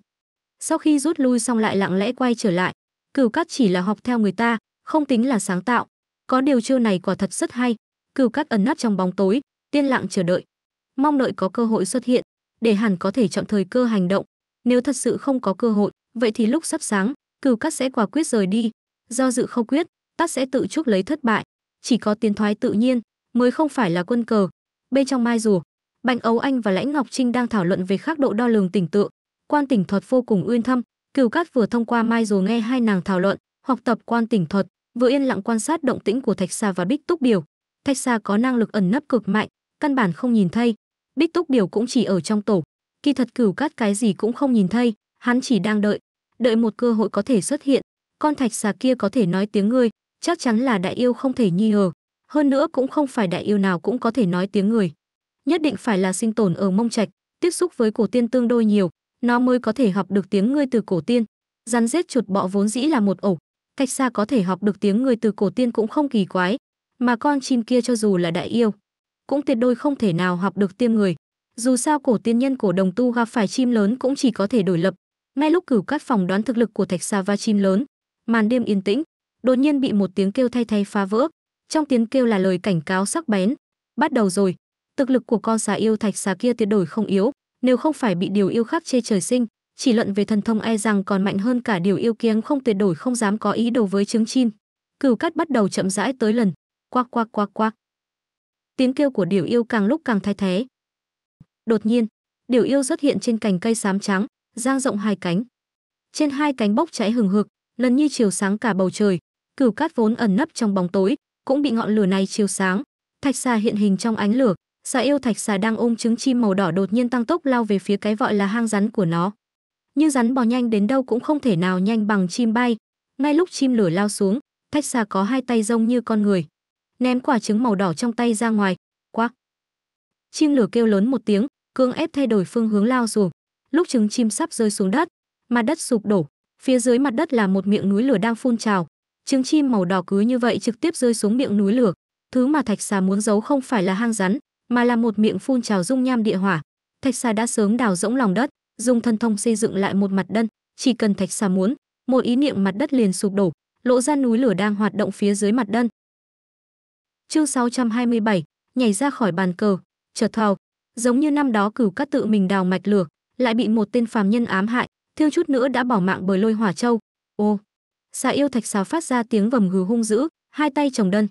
Sau khi rút lui xong lại lặng lẽ quay trở lại, cửu cát chỉ là học theo người ta, không tính là sáng tạo, có điều chiêu này quả thật rất hay, cừu Cát ẩn nấp trong bóng tối, tiên lặng chờ đợi, mong đợi có cơ hội xuất hiện, để hẳn có thể chọn thời cơ hành động. Nếu thật sự không có cơ hội, vậy thì lúc sắp sáng, cừu Cát sẽ quả quyết rời đi, do dự không quyết, tắt sẽ tự chuốc lấy thất bại, chỉ có tiến thoái tự nhiên mới không phải là quân cờ. Bên trong mai rùa, Bạch ấu Anh và Lãnh Ngọc Trinh đang thảo luận về khắc độ đo lường tỉnh tượng, quan tỉnh thuật vô cùng uyên thâm, Cửu Cát vừa thông qua mai rùa nghe hai nàng thảo luận, học tập quan tỉnh thuật, vừa yên lặng quan sát động tĩnh của thạch xà và bích túc điều thạch xà có năng lực ẩn nấp cực mạnh căn bản không nhìn thấy bích túc điều cũng chỉ ở trong tổ kỳ thật cửu cát cái gì cũng không nhìn thấy hắn chỉ đang đợi đợi một cơ hội có thể xuất hiện con thạch xà kia có thể nói tiếng người, chắc chắn là đại yêu không thể nghi ngờ hơn nữa cũng không phải đại yêu nào cũng có thể nói tiếng người nhất định phải là sinh tồn ở mông trạch tiếp xúc với cổ tiên tương đôi nhiều nó mới có thể học được tiếng ngươi từ cổ tiên rắn rết chuột bọ vốn dĩ là một ổ cách xa có thể học được tiếng người từ cổ tiên cũng không kỳ quái, mà con chim kia cho dù là đại yêu, cũng tuyệt đôi không thể nào học được tiêm người. Dù sao cổ tiên nhân cổ đồng tu gặp phải chim lớn cũng chỉ có thể đổi lập. Ngay lúc cửu cắt phòng đoán thực lực của thạch xa và chim lớn, màn đêm yên tĩnh, đột nhiên bị một tiếng kêu thay thay phá vỡ. Trong tiếng kêu là lời cảnh cáo sắc bén. Bắt đầu rồi, thực lực của con xà yêu thạch xà kia tuyệt đổi không yếu, nếu không phải bị điều yêu khác chê trời sinh, chỉ luận về thần thông e rằng còn mạnh hơn cả điều yêu kiêng không tuyệt đổi không dám có ý đồ với trứng chim. Cừu cắt bắt đầu chậm rãi tới lần, quak quak quak quak. Tiếng kêu của điều yêu càng lúc càng thay thế. Đột nhiên, điều yêu xuất hiện trên cành cây xám trắng, giang rộng hai cánh. Trên hai cánh bốc cháy hừng hực, lần như chiều sáng cả bầu trời, cừu cát vốn ẩn nấp trong bóng tối, cũng bị ngọn lửa này chiều sáng. Thạch xà hiện hình trong ánh lửa, xà yêu thạch xà đang ôm trứng chim màu đỏ đột nhiên tăng tốc lao về phía cái gọi là hang rắn của nó. Như rắn bò nhanh đến đâu cũng không thể nào nhanh bằng chim bay. Ngay lúc chim lửa lao xuống, thách xa có hai tay rông như con người. Ném quả trứng màu đỏ trong tay ra ngoài, quắc. Chim lửa kêu lớn một tiếng, cương ép thay đổi phương hướng lao xuống. Lúc trứng chim sắp rơi xuống đất, mặt đất sụp đổ, phía dưới mặt đất là một miệng núi lửa đang phun trào. Trứng chim màu đỏ cứ như vậy trực tiếp rơi xuống miệng núi lửa. Thứ mà thạch xà muốn giấu không phải là hang rắn, mà là một miệng phun trào dung nham địa hỏa. Thạch xà đã sớm đào rỗng lòng đất, dùng thần thông xây dựng lại một mặt đất, chỉ cần thạch xà muốn, một ý niệm mặt đất liền sụp đổ, lộ ra núi lửa đang hoạt động phía dưới mặt đất. Chương 627, nhảy ra khỏi bàn cờ, chợt thào, giống như năm đó cửu cát tự mình đào mạch lửa, lại bị một tên phàm nhân ám hại, thiêu chút nữa đã bỏ mạng bởi lôi hỏa châu. Ô, xà yêu thạch xà phát ra tiếng vầm hừ hung dữ, hai tay chồng đơn.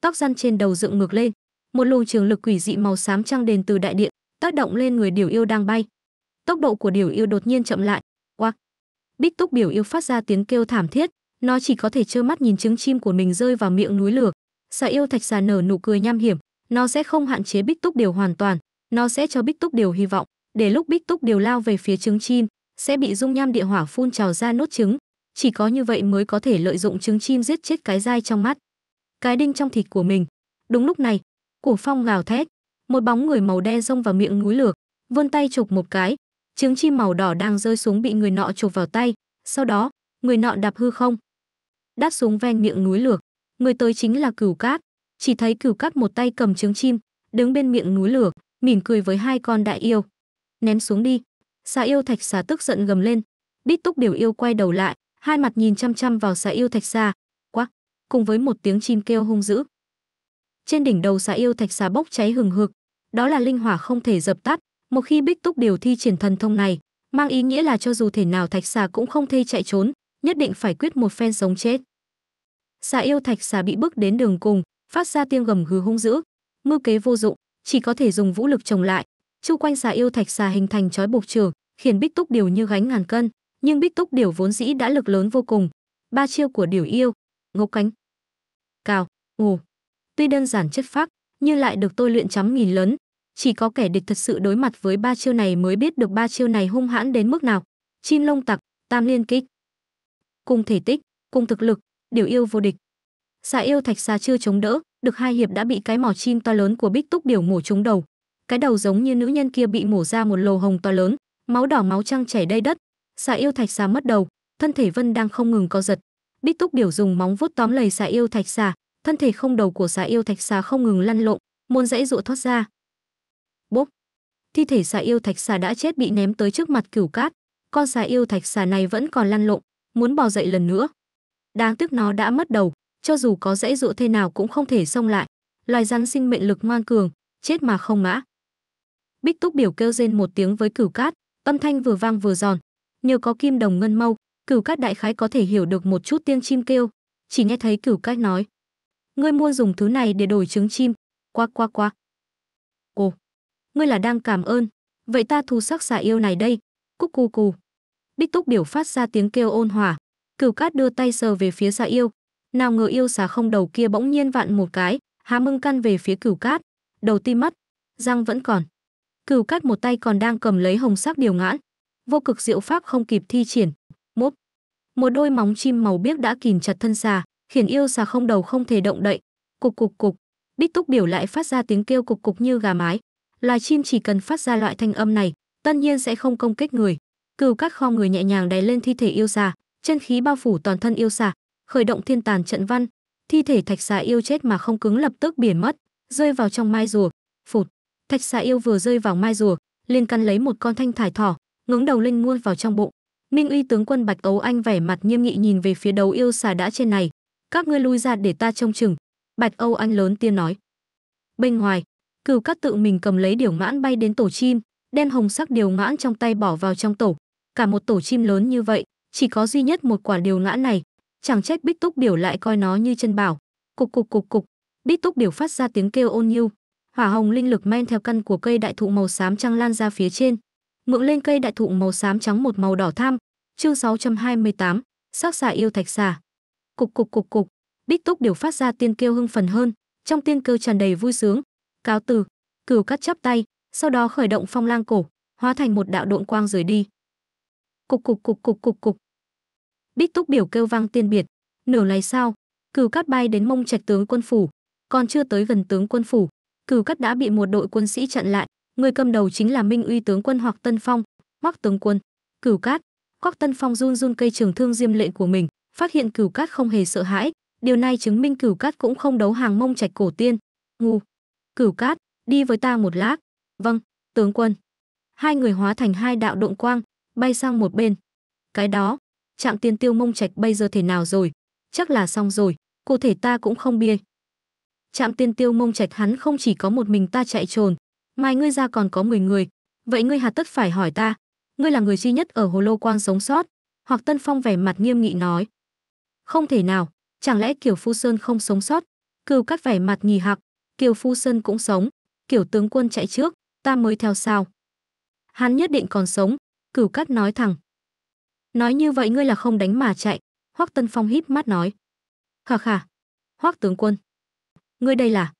Tóc răn trên đầu dựng ngược lên, một luồng trường lực quỷ dị màu xám trăng đền từ đại điện, tác động lên người điều yêu đang bay. Tốc độ của điều yêu đột nhiên chậm lại. quắc Bích Túc biểu yêu phát ra tiếng kêu thảm thiết, nó chỉ có thể trơ mắt nhìn trứng chim của mình rơi vào miệng núi lửa. Xà yêu thạch xà nở nụ cười nham hiểm, nó sẽ không hạn chế Bích Túc điều hoàn toàn, nó sẽ cho Bích Túc điều hy vọng, để lúc Bích Túc điều lao về phía trứng chim, sẽ bị dung nham địa hỏa phun trào ra nốt trứng, chỉ có như vậy mới có thể lợi dụng trứng chim giết chết cái dai trong mắt, cái đinh trong thịt của mình. Đúng lúc này, Cổ Phong gào thét, một bóng người màu đen rông vào miệng núi lửa, vươn tay chụp một cái, Trứng chim màu đỏ đang rơi xuống bị người nọ chụp vào tay, sau đó, người nọ đạp hư không. Đáp xuống ven miệng núi lửa, người tới chính là Cửu Cát, chỉ thấy Cửu Cát một tay cầm trứng chim, đứng bên miệng núi lửa, mỉm cười với hai con đại yêu. Ném xuống đi. Xà yêu thạch xà tức giận gầm lên. Bít túc điều yêu quay đầu lại, hai mặt nhìn chăm chăm vào xà yêu thạch xà. Quắc, cùng với một tiếng chim kêu hung dữ. Trên đỉnh đầu xà yêu thạch xà bốc cháy hừng hực, đó là linh hỏa không thể dập tắt, một khi bích túc điều thi triển thần thông này mang ý nghĩa là cho dù thể nào thạch xà cũng không thể chạy trốn nhất định phải quyết một phen sống chết xà yêu thạch xà bị bức đến đường cùng phát ra tiếng gầm hừ hung dữ mưu kế vô dụng chỉ có thể dùng vũ lực chống lại chu quanh xà yêu thạch xà hình thành chói buộc trường khiến bích túc điều như gánh ngàn cân nhưng bích túc điều vốn dĩ đã lực lớn vô cùng ba chiêu của điều yêu ngốc cánh cao ù tuy đơn giản chất phác nhưng lại được tôi luyện chấm nghìn lớn chỉ có kẻ địch thật sự đối mặt với ba chiêu này mới biết được ba chiêu này hung hãn đến mức nào. Chim lông tặc, tam liên kích. Cùng thể tích, cùng thực lực, điều yêu vô địch. Xà yêu thạch xà chưa chống đỡ, được hai hiệp đã bị cái mỏ chim to lớn của Bích Túc điều mổ trúng đầu. Cái đầu giống như nữ nhân kia bị mổ ra một lồ hồng to lớn, máu đỏ máu trăng chảy đầy đất. Xà yêu thạch xà mất đầu, thân thể Vân đang không ngừng co giật. Bích Túc biểu dùng móng vuốt tóm lấy xà yêu thạch xà, thân thể không đầu của xà yêu thạch xà không ngừng lăn lộn, muốn dãy dụ thoát ra, Bốp! Thi thể xà yêu thạch xà đã chết bị ném tới trước mặt cửu cát. Con xà yêu thạch xà này vẫn còn lăn lộn, muốn bò dậy lần nữa. Đáng tiếc nó đã mất đầu, cho dù có dãy dụa thế nào cũng không thể xông lại. Loài rắn sinh mệnh lực ngoan cường, chết mà không mã. Bích Túc biểu kêu rên một tiếng với cửu cát, âm thanh vừa vang vừa giòn. Nhờ có kim đồng ngân mâu, cửu cát đại khái có thể hiểu được một chút tiếng chim kêu. Chỉ nghe thấy cửu cát nói. Ngươi mua dùng thứ này để đổi trứng chim. Quá quá quá ngươi là đang cảm ơn. Vậy ta thu sắc xà yêu này đây. Cúc cu cù. Bích túc biểu phát ra tiếng kêu ôn hòa. Cửu cát đưa tay sờ về phía xà yêu. Nào ngờ yêu xà không đầu kia bỗng nhiên vặn một cái, há mưng căn về phía cửu cát. Đầu ti mắt, răng vẫn còn. Cửu cát một tay còn đang cầm lấy hồng sắc điều ngãn. Vô cực diệu pháp không kịp thi triển. Mốp. Một đôi móng chim màu biếc đã kìm chặt thân xà, khiến yêu xà không đầu không thể động đậy. Cục cục cục. Bích túc biểu lại phát ra tiếng kêu cục cục như gà mái loài chim chỉ cần phát ra loại thanh âm này tất nhiên sẽ không công kích người Cửu các kho người nhẹ nhàng đè lên thi thể yêu xà chân khí bao phủ toàn thân yêu xà khởi động thiên tàn trận văn thi thể thạch xà yêu chết mà không cứng lập tức biển mất rơi vào trong mai rùa phụt thạch xà yêu vừa rơi vào mai rùa liền cắn lấy một con thanh thải thỏ ngẩng đầu lên nuôi vào trong bụng Minh uy tướng quân bạch tấu anh vẻ mặt nghiêm nghị nhìn về phía đầu yêu xà đã trên này các ngươi lui ra để ta trông chừng bạch âu anh lớn tiên nói bên ngoài cừu cát tự mình cầm lấy điều mãn bay đến tổ chim đen hồng sắc điều mãn trong tay bỏ vào trong tổ cả một tổ chim lớn như vậy chỉ có duy nhất một quả điều ngãn này chẳng trách bích túc biểu lại coi nó như chân bảo cục cục cục cục bích túc biểu phát ra tiếng kêu ôn nhu hỏa hồng linh lực men theo căn của cây đại thụ màu xám trăng lan ra phía trên mượn lên cây đại thụ màu xám trắng một màu đỏ tham chương 628, sắc xà yêu thạch xà cục cục cục cục bích túc biểu phát ra tiên kêu hưng phần hơn trong tiên kêu tràn đầy vui sướng cáo từ cửu cắt chắp tay sau đó khởi động phong lang cổ hóa thành một đạo độn quang rời đi cục cục cục cục cục cục bích túc biểu kêu vang tiên biệt nửa này sau, cửu cắt bay đến mông trạch tướng quân phủ còn chưa tới gần tướng quân phủ cửu cắt đã bị một đội quân sĩ chặn lại người cầm đầu chính là minh uy tướng quân hoặc tân phong hoặc tướng quân cửu cát quắc tân phong run run cây trường thương diêm lệnh của mình phát hiện cửu cát không hề sợ hãi điều này chứng minh cửu cát cũng không đấu hàng mông trạch cổ tiên ngu Cửu Cát, đi với ta một lát. Vâng, tướng quân. Hai người hóa thành hai đạo động quang, bay sang một bên. Cái đó, trạm tiên tiêu mông trạch bây giờ thế nào rồi? Chắc là xong rồi, cụ thể ta cũng không biết. Trạm tiên tiêu mông trạch hắn không chỉ có một mình ta chạy trồn, mai ngươi ra còn có 10 người. Vậy ngươi hà tất phải hỏi ta, ngươi là người duy nhất ở Hồ Lô Quang sống sót, hoặc Tân Phong vẻ mặt nghiêm nghị nói. Không thể nào, chẳng lẽ Kiều Phu Sơn không sống sót? Cừu cắt vẻ mặt nhì hạc, Kiều Phu Sơn cũng sống, kiểu tướng quân chạy trước, ta mới theo sao. Hắn nhất định còn sống, Cửu Cát nói thẳng. Nói như vậy ngươi là không đánh mà chạy, Hoắc Tân Phong híp mắt nói. Khà khà, Hoắc tướng quân, ngươi đây là?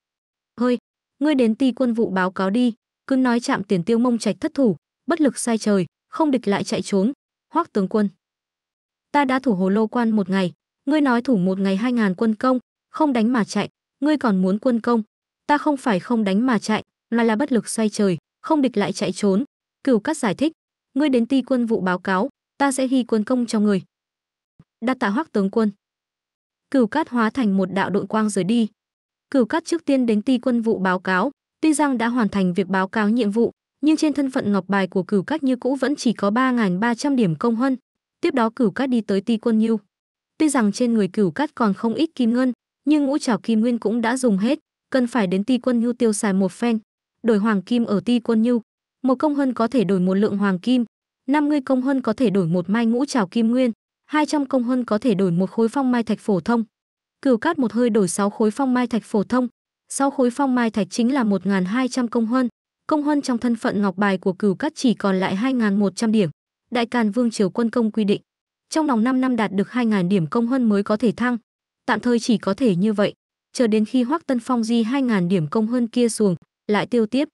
Hơi, ngươi đến ti quân vụ báo cáo đi, cứ nói chạm tiền tiêu mông trạch thất thủ, bất lực sai trời, không địch lại chạy trốn, Hoắc tướng quân. Ta đã thủ hồ lô quan một ngày, ngươi nói thủ một ngày hai ngàn quân công, không đánh mà chạy, ngươi còn muốn quân công, ta không phải không đánh mà chạy mà là bất lực xoay trời không địch lại chạy trốn cửu cắt giải thích ngươi đến ti quân vụ báo cáo ta sẽ hy quân công cho người đa tạ hoắc tướng quân cửu cát hóa thành một đạo đội quang rời đi cửu cát trước tiên đến ti quân vụ báo cáo tuy rằng đã hoàn thành việc báo cáo nhiệm vụ nhưng trên thân phận ngọc bài của cửu cát như cũ vẫn chỉ có 3.300 điểm công huân tiếp đó cửu cát đi tới ti quân nhiêu tuy rằng trên người cửu cát còn không ít kim ngân nhưng ngũ trảo kim nguyên cũng đã dùng hết cần phải đến ti quân nhu tiêu xài một phen. Đổi hoàng kim ở ti quân nhu, một công hơn có thể đổi một lượng hoàng kim, 50 công hơn có thể đổi một mai ngũ trào kim nguyên, 200 công hơn có thể đổi một khối phong mai thạch phổ thông. Cửu cát một hơi đổi 6 khối phong mai thạch phổ thông, 6 khối phong mai thạch chính là 1.200 công hơn Công hơn trong thân phận ngọc bài của cửu cát chỉ còn lại 2.100 điểm. Đại Càn Vương Triều Quân Công quy định, trong vòng 5 năm đạt được 2.000 điểm công hơn mới có thể thăng. Tạm thời chỉ có thể như vậy chờ đến khi Hoắc Tân Phong di 2000 điểm công hơn kia xuồng, lại tiêu tiếp.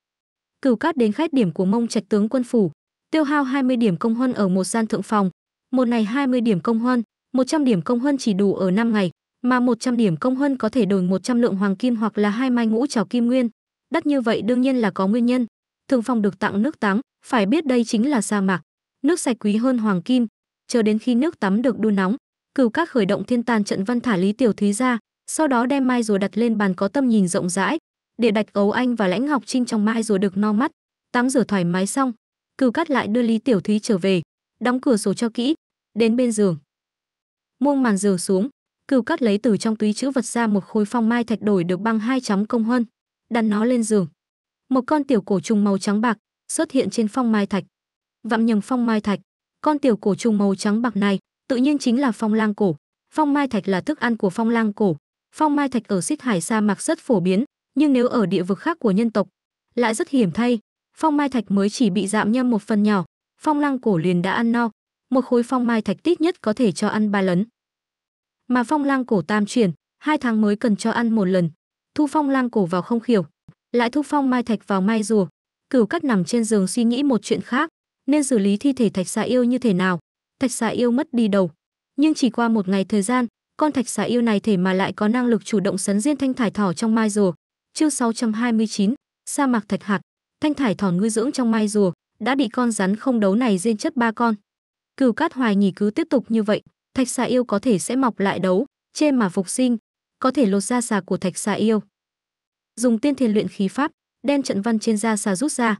Cửu Cát đến khách điểm của Mông Trạch tướng quân phủ, tiêu hao 20 điểm công huân ở một gian thượng phòng, một ngày 20 điểm công huân, 100 điểm công huân chỉ đủ ở 5 ngày, mà 100 điểm công huân có thể đổi 100 lượng hoàng kim hoặc là hai mai ngũ trảo kim nguyên. Đắt như vậy đương nhiên là có nguyên nhân. Thượng phòng được tặng nước tắm, phải biết đây chính là sa mạc, nước sạch quý hơn hoàng kim. Chờ đến khi nước tắm được đun nóng, Cửu Các khởi động thiên tàn trận văn thả Lý Tiểu Thúy ra, sau đó đem mai rùa đặt lên bàn có tâm nhìn rộng rãi, để Bạch Ấu Anh và Lãnh Ngọc Trinh trong mai rùa được no mắt, tắm rửa thoải mái xong, Cừu cắt lại đưa Lý Tiểu Thúy trở về, đóng cửa sổ cho kỹ, đến bên giường. Muông màn giường xuống, Cừu cắt lấy từ trong túi chữ vật ra một khối phong mai thạch đổi được bằng hai chấm công huân, đặt nó lên giường. Một con tiểu cổ trùng màu trắng bạc xuất hiện trên phong mai thạch. Vạm nhầm phong mai thạch, con tiểu cổ trùng màu trắng bạc này tự nhiên chính là phong lang cổ. Phong mai thạch là thức ăn của phong lang cổ, Phong mai thạch ở xích hải sa mạc rất phổ biến, nhưng nếu ở địa vực khác của nhân tộc, lại rất hiểm thay. Phong mai thạch mới chỉ bị giảm nhâm một phần nhỏ, phong lăng cổ liền đã ăn no. Một khối phong mai thạch tít nhất có thể cho ăn ba lấn. Mà phong lăng cổ tam chuyển, hai tháng mới cần cho ăn một lần. Thu phong lăng cổ vào không khiểu, lại thu phong mai thạch vào mai rùa. Cửu cắt nằm trên giường suy nghĩ một chuyện khác, nên xử lý thi thể thạch xà yêu như thế nào. Thạch xà yêu mất đi đầu, nhưng chỉ qua một ngày thời gian, con thạch xà yêu này thể mà lại có năng lực chủ động sấn diên thanh thải thỏ trong mai rùa. Chương 629, sa mạc thạch hạt, thanh thải thỏ nuôi dưỡng trong mai rùa, đã bị con rắn không đấu này diên chất ba con. Cửu Cát Hoài nghỉ cứ tiếp tục như vậy, thạch xà yêu có thể sẽ mọc lại đấu, chê mà phục sinh, có thể lột da xà của thạch xà yêu. Dùng tiên thiền luyện khí pháp, đen trận văn trên da xà rút ra.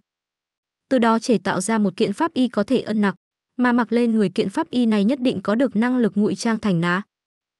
Từ đó chế tạo ra một kiện pháp y có thể ân nặc, mà mặc lên người kiện pháp y này nhất định có được năng lực ngụy trang thành ná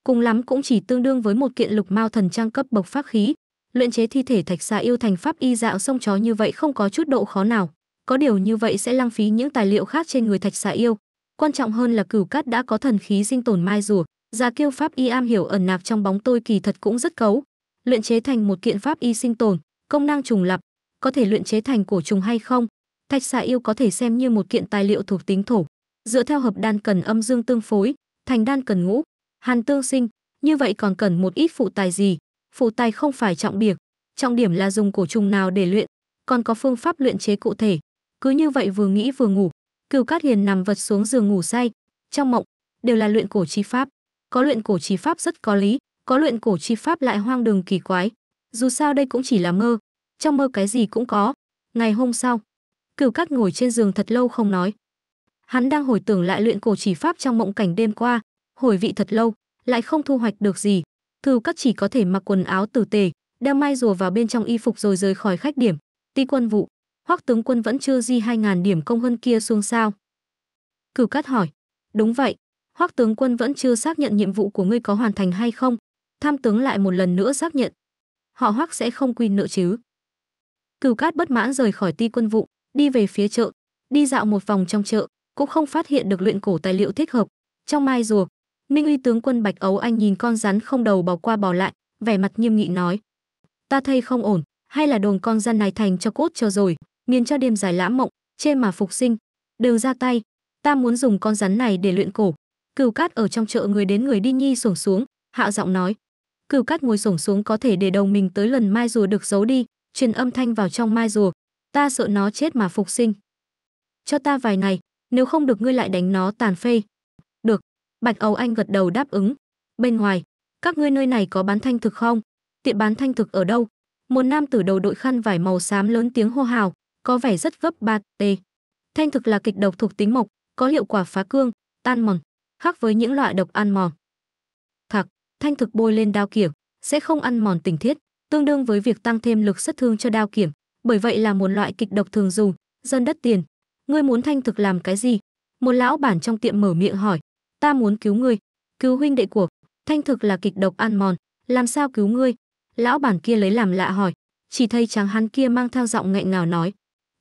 cùng lắm cũng chỉ tương đương với một kiện lục mao thần trang cấp bậc pháp khí. Luyện chế thi thể thạch xà yêu thành pháp y dạo sông chó như vậy không có chút độ khó nào, có điều như vậy sẽ lãng phí những tài liệu khác trên người thạch xà yêu. Quan trọng hơn là cửu cát đã có thần khí sinh tồn mai rùa, già kiêu pháp y am hiểu ẩn nạp trong bóng tôi kỳ thật cũng rất cấu. Luyện chế thành một kiện pháp y sinh tồn, công năng trùng lập, có thể luyện chế thành cổ trùng hay không? Thạch xà yêu có thể xem như một kiện tài liệu thuộc tính thổ. Dựa theo hợp đan cần âm dương tương phối, thành đan cần ngũ, Hàn Tương Sinh, như vậy còn cần một ít phụ tài gì? Phụ tài không phải trọng biệt, trọng điểm là dùng cổ trùng nào để luyện, còn có phương pháp luyện chế cụ thể. Cứ như vậy vừa nghĩ vừa ngủ, Cửu Cát Hiền nằm vật xuống giường ngủ say, trong mộng đều là luyện cổ chi pháp. Có luyện cổ chi pháp rất có lý, có luyện cổ chi pháp lại hoang đường kỳ quái. Dù sao đây cũng chỉ là mơ, trong mơ cái gì cũng có. Ngày hôm sau, Cửu Cát ngồi trên giường thật lâu không nói. Hắn đang hồi tưởng lại luyện cổ chỉ pháp trong mộng cảnh đêm qua, hồi vị thật lâu, lại không thu hoạch được gì. Thư các chỉ có thể mặc quần áo tử tề, đeo mai rùa vào bên trong y phục rồi rời khỏi khách điểm. Ti quân vụ, hoắc tướng quân vẫn chưa di 2.000 điểm công hơn kia xuống sao. Cửu cát hỏi, đúng vậy, hoắc tướng quân vẫn chưa xác nhận nhiệm vụ của ngươi có hoàn thành hay không. Tham tướng lại một lần nữa xác nhận. Họ hoắc sẽ không quy nợ chứ. Cửu cát bất mãn rời khỏi ti quân vụ, đi về phía chợ, đi dạo một vòng trong chợ, cũng không phát hiện được luyện cổ tài liệu thích hợp. Trong mai rùa, Ninh uy tướng quân Bạch Ấu Anh nhìn con rắn không đầu bỏ qua bỏ lại, vẻ mặt nghiêm nghị nói. Ta thấy không ổn, hay là đồn con rắn này thành cho cốt cho rồi, miền cho đêm dài lãm mộng, chê mà phục sinh. Đều ra tay, ta muốn dùng con rắn này để luyện cổ. Cửu cát ở trong chợ người đến người đi nhi sổng xuống, hạ giọng nói. Cửu cát ngồi sổng xuống có thể để đầu mình tới lần mai rùa được giấu đi, truyền âm thanh vào trong mai rùa. Ta sợ nó chết mà phục sinh. Cho ta vài ngày, nếu không được ngươi lại đánh nó tàn phê, Bạch Âu Anh gật đầu đáp ứng. Bên ngoài, các ngươi nơi này có bán thanh thực không? Tiệm bán thanh thực ở đâu? Một nam tử đầu đội khăn vải màu xám lớn tiếng hô hào, có vẻ rất gấp ba tê. Thanh thực là kịch độc thuộc tính mộc, có hiệu quả phá cương, tan mòn, khác với những loại độc ăn mòn. Thật, thanh thực bôi lên đao kiểm, sẽ không ăn mòn tình thiết, tương đương với việc tăng thêm lực sát thương cho đao kiểm, bởi vậy là một loại kịch độc thường dùng, dân đất tiền. Ngươi muốn thanh thực làm cái gì? Một lão bản trong tiệm mở miệng hỏi, ta muốn cứu ngươi, cứu huynh đệ của, thanh thực là kịch độc ăn mòn, làm sao cứu ngươi? Lão bản kia lấy làm lạ hỏi, chỉ thấy trắng hắn kia mang theo giọng nghẹn ngào nói,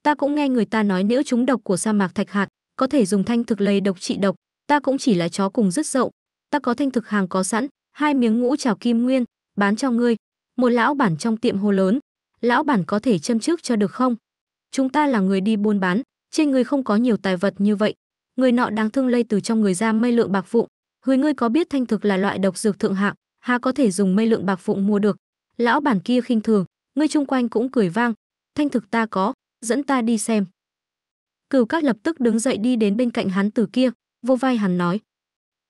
ta cũng nghe người ta nói nếu chúng độc của sa mạc thạch hạt, có thể dùng thanh thực lấy độc trị độc, ta cũng chỉ là chó cùng rất rộng, ta có thanh thực hàng có sẵn, hai miếng ngũ trào kim nguyên, bán cho ngươi. Một lão bản trong tiệm hồ lớn, lão bản có thể châm trước cho được không? Chúng ta là người đi buôn bán, trên người không có nhiều tài vật như vậy, người nọ đáng thương lây từ trong người ra mây lượng bạc phụng hứa ngươi có biết thanh thực là loại độc dược thượng hạng hà có thể dùng mây lượng bạc phụng mua được lão bản kia khinh thường ngươi chung quanh cũng cười vang thanh thực ta có dẫn ta đi xem cửu các lập tức đứng dậy đi đến bên cạnh hắn từ kia vô vai hắn nói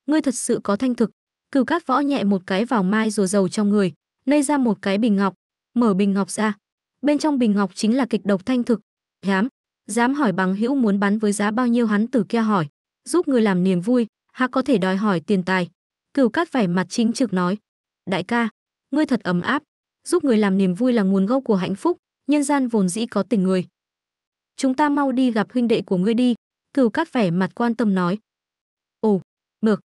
ngươi thật sự có thanh thực cửu các võ nhẹ một cái vào mai rùa dầu trong người nây ra một cái bình ngọc mở bình ngọc ra bên trong bình ngọc chính là kịch độc thanh thực hám Dám hỏi bằng hữu muốn bán với giá bao nhiêu hắn tử kia hỏi. Giúp người làm niềm vui, há có thể đòi hỏi tiền tài. Cửu cát vẻ mặt chính trực nói. Đại ca, ngươi thật ấm áp. Giúp người làm niềm vui là nguồn gốc của hạnh phúc, nhân gian vốn dĩ có tình người. Chúng ta mau đi gặp huynh đệ của ngươi đi. Cửu cát vẻ mặt quan tâm nói. Ồ, mực.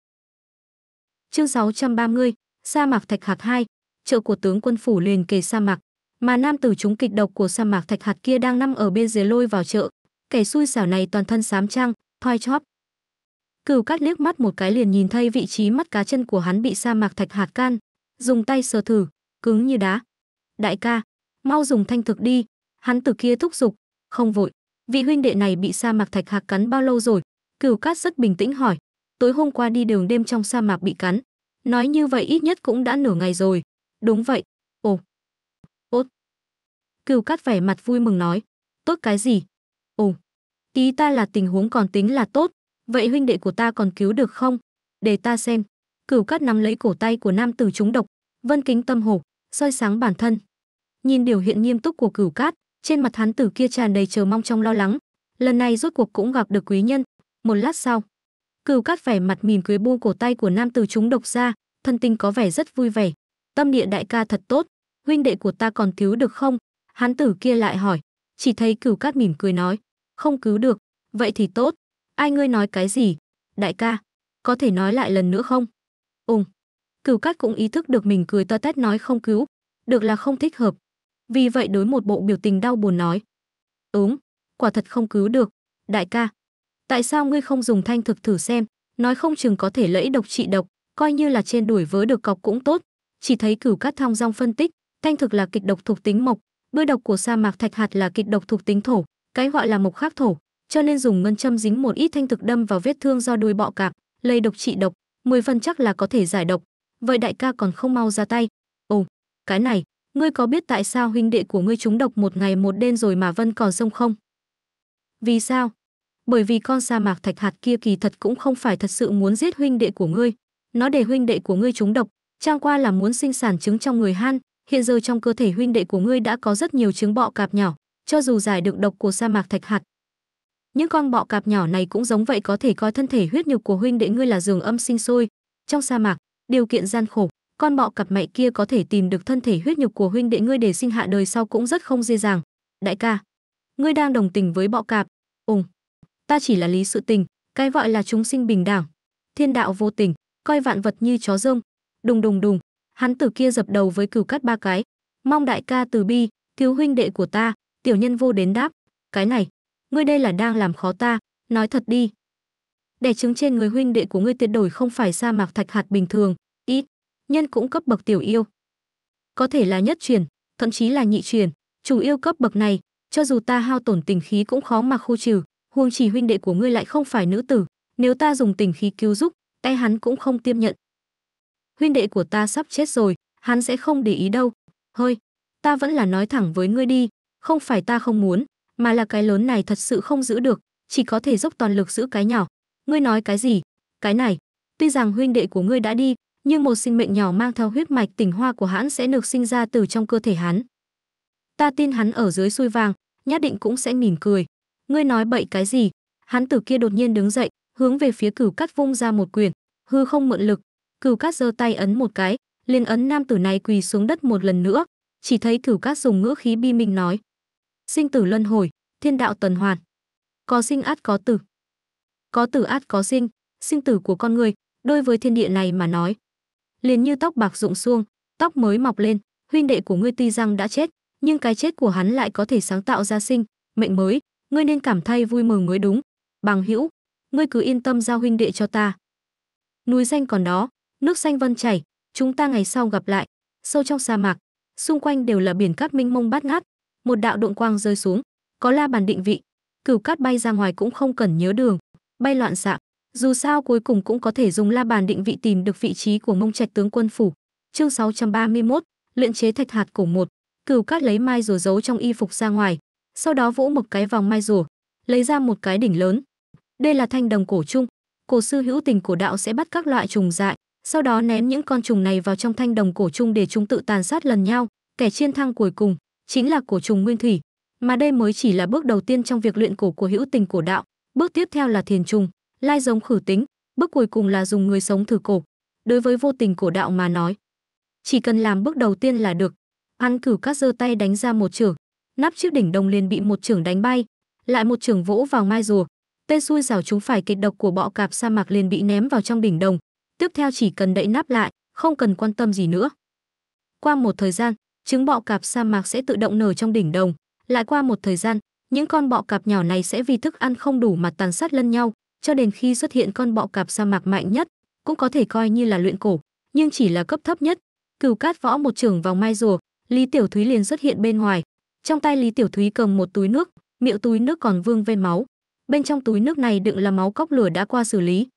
Chương 630, Sa mạc Thạch Hạc 2, chợ của tướng quân phủ liền kề sa mạc mà nam tử chúng kịch độc của sa mạc thạch hạt kia đang nằm ở bên dưới lôi vào chợ kẻ xui xẻo này toàn thân xám trăng thoi chóp cửu cát liếc mắt một cái liền nhìn thấy vị trí mắt cá chân của hắn bị sa mạc thạch hạt can dùng tay sờ thử cứng như đá đại ca mau dùng thanh thực đi hắn từ kia thúc giục không vội vị huynh đệ này bị sa mạc thạch hạt cắn bao lâu rồi cửu cát rất bình tĩnh hỏi tối hôm qua đi đường đêm trong sa mạc bị cắn nói như vậy ít nhất cũng đã nửa ngày rồi đúng vậy Cửu Cát vẻ mặt vui mừng nói, tốt cái gì? Ồ, tí ta là tình huống còn tính là tốt, vậy huynh đệ của ta còn cứu được không? Để ta xem. Cửu Cát nắm lấy cổ tay của nam tử trúng độc, vân kính tâm hồ, soi sáng bản thân. Nhìn biểu hiện nghiêm túc của cửu cát, trên mặt hắn tử kia tràn đầy chờ mong trong lo lắng. Lần này rốt cuộc cũng gặp được quý nhân. Một lát sau, cửu cát vẻ mặt mỉm cưới buông cổ tay của nam tử trúng độc ra, thân tinh có vẻ rất vui vẻ. Tâm địa đại ca thật tốt, huynh đệ của ta còn thiếu được không? Hán tử kia lại hỏi, chỉ thấy cửu cát mỉm cười nói, không cứu được, vậy thì tốt, ai ngươi nói cái gì? Đại ca, có thể nói lại lần nữa không? Ùng, cửu cát cũng ý thức được mình cười to tét nói không cứu, được là không thích hợp. Vì vậy đối một bộ biểu tình đau buồn nói, đúng, quả thật không cứu được, đại ca. Tại sao ngươi không dùng thanh thực thử xem, nói không chừng có thể lẫy độc trị độc, coi như là trên đuổi vớ được cọc cũng tốt. Chỉ thấy cửu cát thong dong phân tích, thanh thực là kịch độc thuộc tính mộc, Bơi độc của sa mạc thạch hạt là kịch độc thuộc tính thổ, cái gọi là mộc khắc thổ, cho nên dùng ngân châm dính một ít thanh thực đâm vào vết thương do đuôi bọ cạp, lây độc trị độc, 10 phần chắc là có thể giải độc. Vậy đại ca còn không mau ra tay. Ồ, cái này, ngươi có biết tại sao huynh đệ của ngươi trúng độc một ngày một đêm rồi mà Vân còn sống không? Vì sao? Bởi vì con sa mạc thạch hạt kia kỳ thật cũng không phải thật sự muốn giết huynh đệ của ngươi. Nó để huynh đệ của ngươi trúng độc, trang qua là muốn sinh sản trứng trong người han, hiện giờ trong cơ thể huynh đệ của ngươi đã có rất nhiều trứng bọ cạp nhỏ, cho dù giải được độc của sa mạc thạch hạt. Những con bọ cạp nhỏ này cũng giống vậy có thể coi thân thể huyết nhục của huynh đệ ngươi là giường âm sinh sôi. Trong sa mạc, điều kiện gian khổ, con bọ cặp mẹ kia có thể tìm được thân thể huyết nhục của huynh đệ ngươi để sinh hạ đời sau cũng rất không dễ dàng. Đại ca, ngươi đang đồng tình với bọ cạp. Ùng, ta chỉ là lý sự tình, cái gọi là chúng sinh bình đẳng. Thiên đạo vô tình, coi vạn vật như chó rông. Đùng đùng đùng, hắn từ kia dập đầu với cửu cắt ba cái mong đại ca từ bi cứu huynh đệ của ta tiểu nhân vô đến đáp cái này ngươi đây là đang làm khó ta nói thật đi đẻ trứng trên người huynh đệ của ngươi tuyệt đổi không phải sa mạc thạch hạt bình thường ít nhân cũng cấp bậc tiểu yêu có thể là nhất truyền thậm chí là nhị truyền chủ yêu cấp bậc này cho dù ta hao tổn tình khí cũng khó mà khu trừ huông chỉ huynh đệ của ngươi lại không phải nữ tử nếu ta dùng tình khí cứu giúp tay hắn cũng không tiêm nhận huynh đệ của ta sắp chết rồi, hắn sẽ không để ý đâu. Hơi, ta vẫn là nói thẳng với ngươi đi, không phải ta không muốn, mà là cái lớn này thật sự không giữ được, chỉ có thể dốc toàn lực giữ cái nhỏ. Ngươi nói cái gì? Cái này, tuy rằng huynh đệ của ngươi đã đi, nhưng một sinh mệnh nhỏ mang theo huyết mạch tình hoa của hắn sẽ được sinh ra từ trong cơ thể hắn. Ta tin hắn ở dưới xui vàng, nhất định cũng sẽ mỉm cười. Ngươi nói bậy cái gì? Hắn từ kia đột nhiên đứng dậy, hướng về phía cửu cắt vung ra một quyền, hư không mượn lực, Cửu Cát giơ tay ấn một cái, liền ấn nam tử này quỳ xuống đất một lần nữa, chỉ thấy Cửu Cát dùng ngữ khí bi minh nói: "Sinh tử luân hồi, thiên đạo tuần hoàn. Có sinh át có tử. Có tử át có sinh, sinh tử của con người, đối với thiên địa này mà nói, liền như tóc bạc rụng xuông, tóc mới mọc lên, huynh đệ của ngươi tuy rằng đã chết, nhưng cái chết của hắn lại có thể sáng tạo ra sinh, mệnh mới, ngươi nên cảm thay vui mừng mới đúng. Bằng hữu, ngươi cứ yên tâm giao huynh đệ cho ta. Núi danh còn đó, nước xanh vân chảy, chúng ta ngày sau gặp lại. Sâu trong sa mạc, xung quanh đều là biển cát minh mông bát ngát, một đạo độn quang rơi xuống, có la bàn định vị, cửu cát bay ra ngoài cũng không cần nhớ đường, bay loạn xạ, dù sao cuối cùng cũng có thể dùng la bàn định vị tìm được vị trí của mông trạch tướng quân phủ. Chương 631, luyện chế thạch hạt cổ một cửu cát lấy mai rùa giấu trong y phục ra ngoài, sau đó vỗ một cái vòng mai rùa, lấy ra một cái đỉnh lớn. Đây là thanh đồng cổ trung, cổ sư hữu tình cổ đạo sẽ bắt các loại trùng dại, sau đó ném những con trùng này vào trong thanh đồng cổ trùng để chúng tự tàn sát lần nhau kẻ chiến thăng cuối cùng chính là cổ trùng nguyên thủy mà đây mới chỉ là bước đầu tiên trong việc luyện cổ của hữu tình cổ đạo bước tiếp theo là thiền trùng lai giống khử tính bước cuối cùng là dùng người sống thử cổ đối với vô tình cổ đạo mà nói chỉ cần làm bước đầu tiên là được ăn cửu các giơ tay đánh ra một trưởng nắp chiếc đỉnh đồng liền bị một trưởng đánh bay lại một trưởng vỗ vào mai rùa tên xui rào chúng phải kịch độc của bọ cạp sa mạc liền bị ném vào trong đỉnh đồng tiếp theo chỉ cần đậy nắp lại, không cần quan tâm gì nữa. Qua một thời gian, trứng bọ cạp sa mạc sẽ tự động nở trong đỉnh đồng, lại qua một thời gian, những con bọ cạp nhỏ này sẽ vì thức ăn không đủ mà tàn sát lẫn nhau, cho đến khi xuất hiện con bọ cạp sa mạc mạnh nhất, cũng có thể coi như là luyện cổ, nhưng chỉ là cấp thấp nhất. Cửu Cát võ một trường vòng mai rùa, Lý Tiểu Thúy liền xuất hiện bên ngoài. Trong tay Lý Tiểu Thúy cầm một túi nước, miệng túi nước còn vương ve máu. Bên trong túi nước này đựng là máu cốc lửa đã qua xử lý,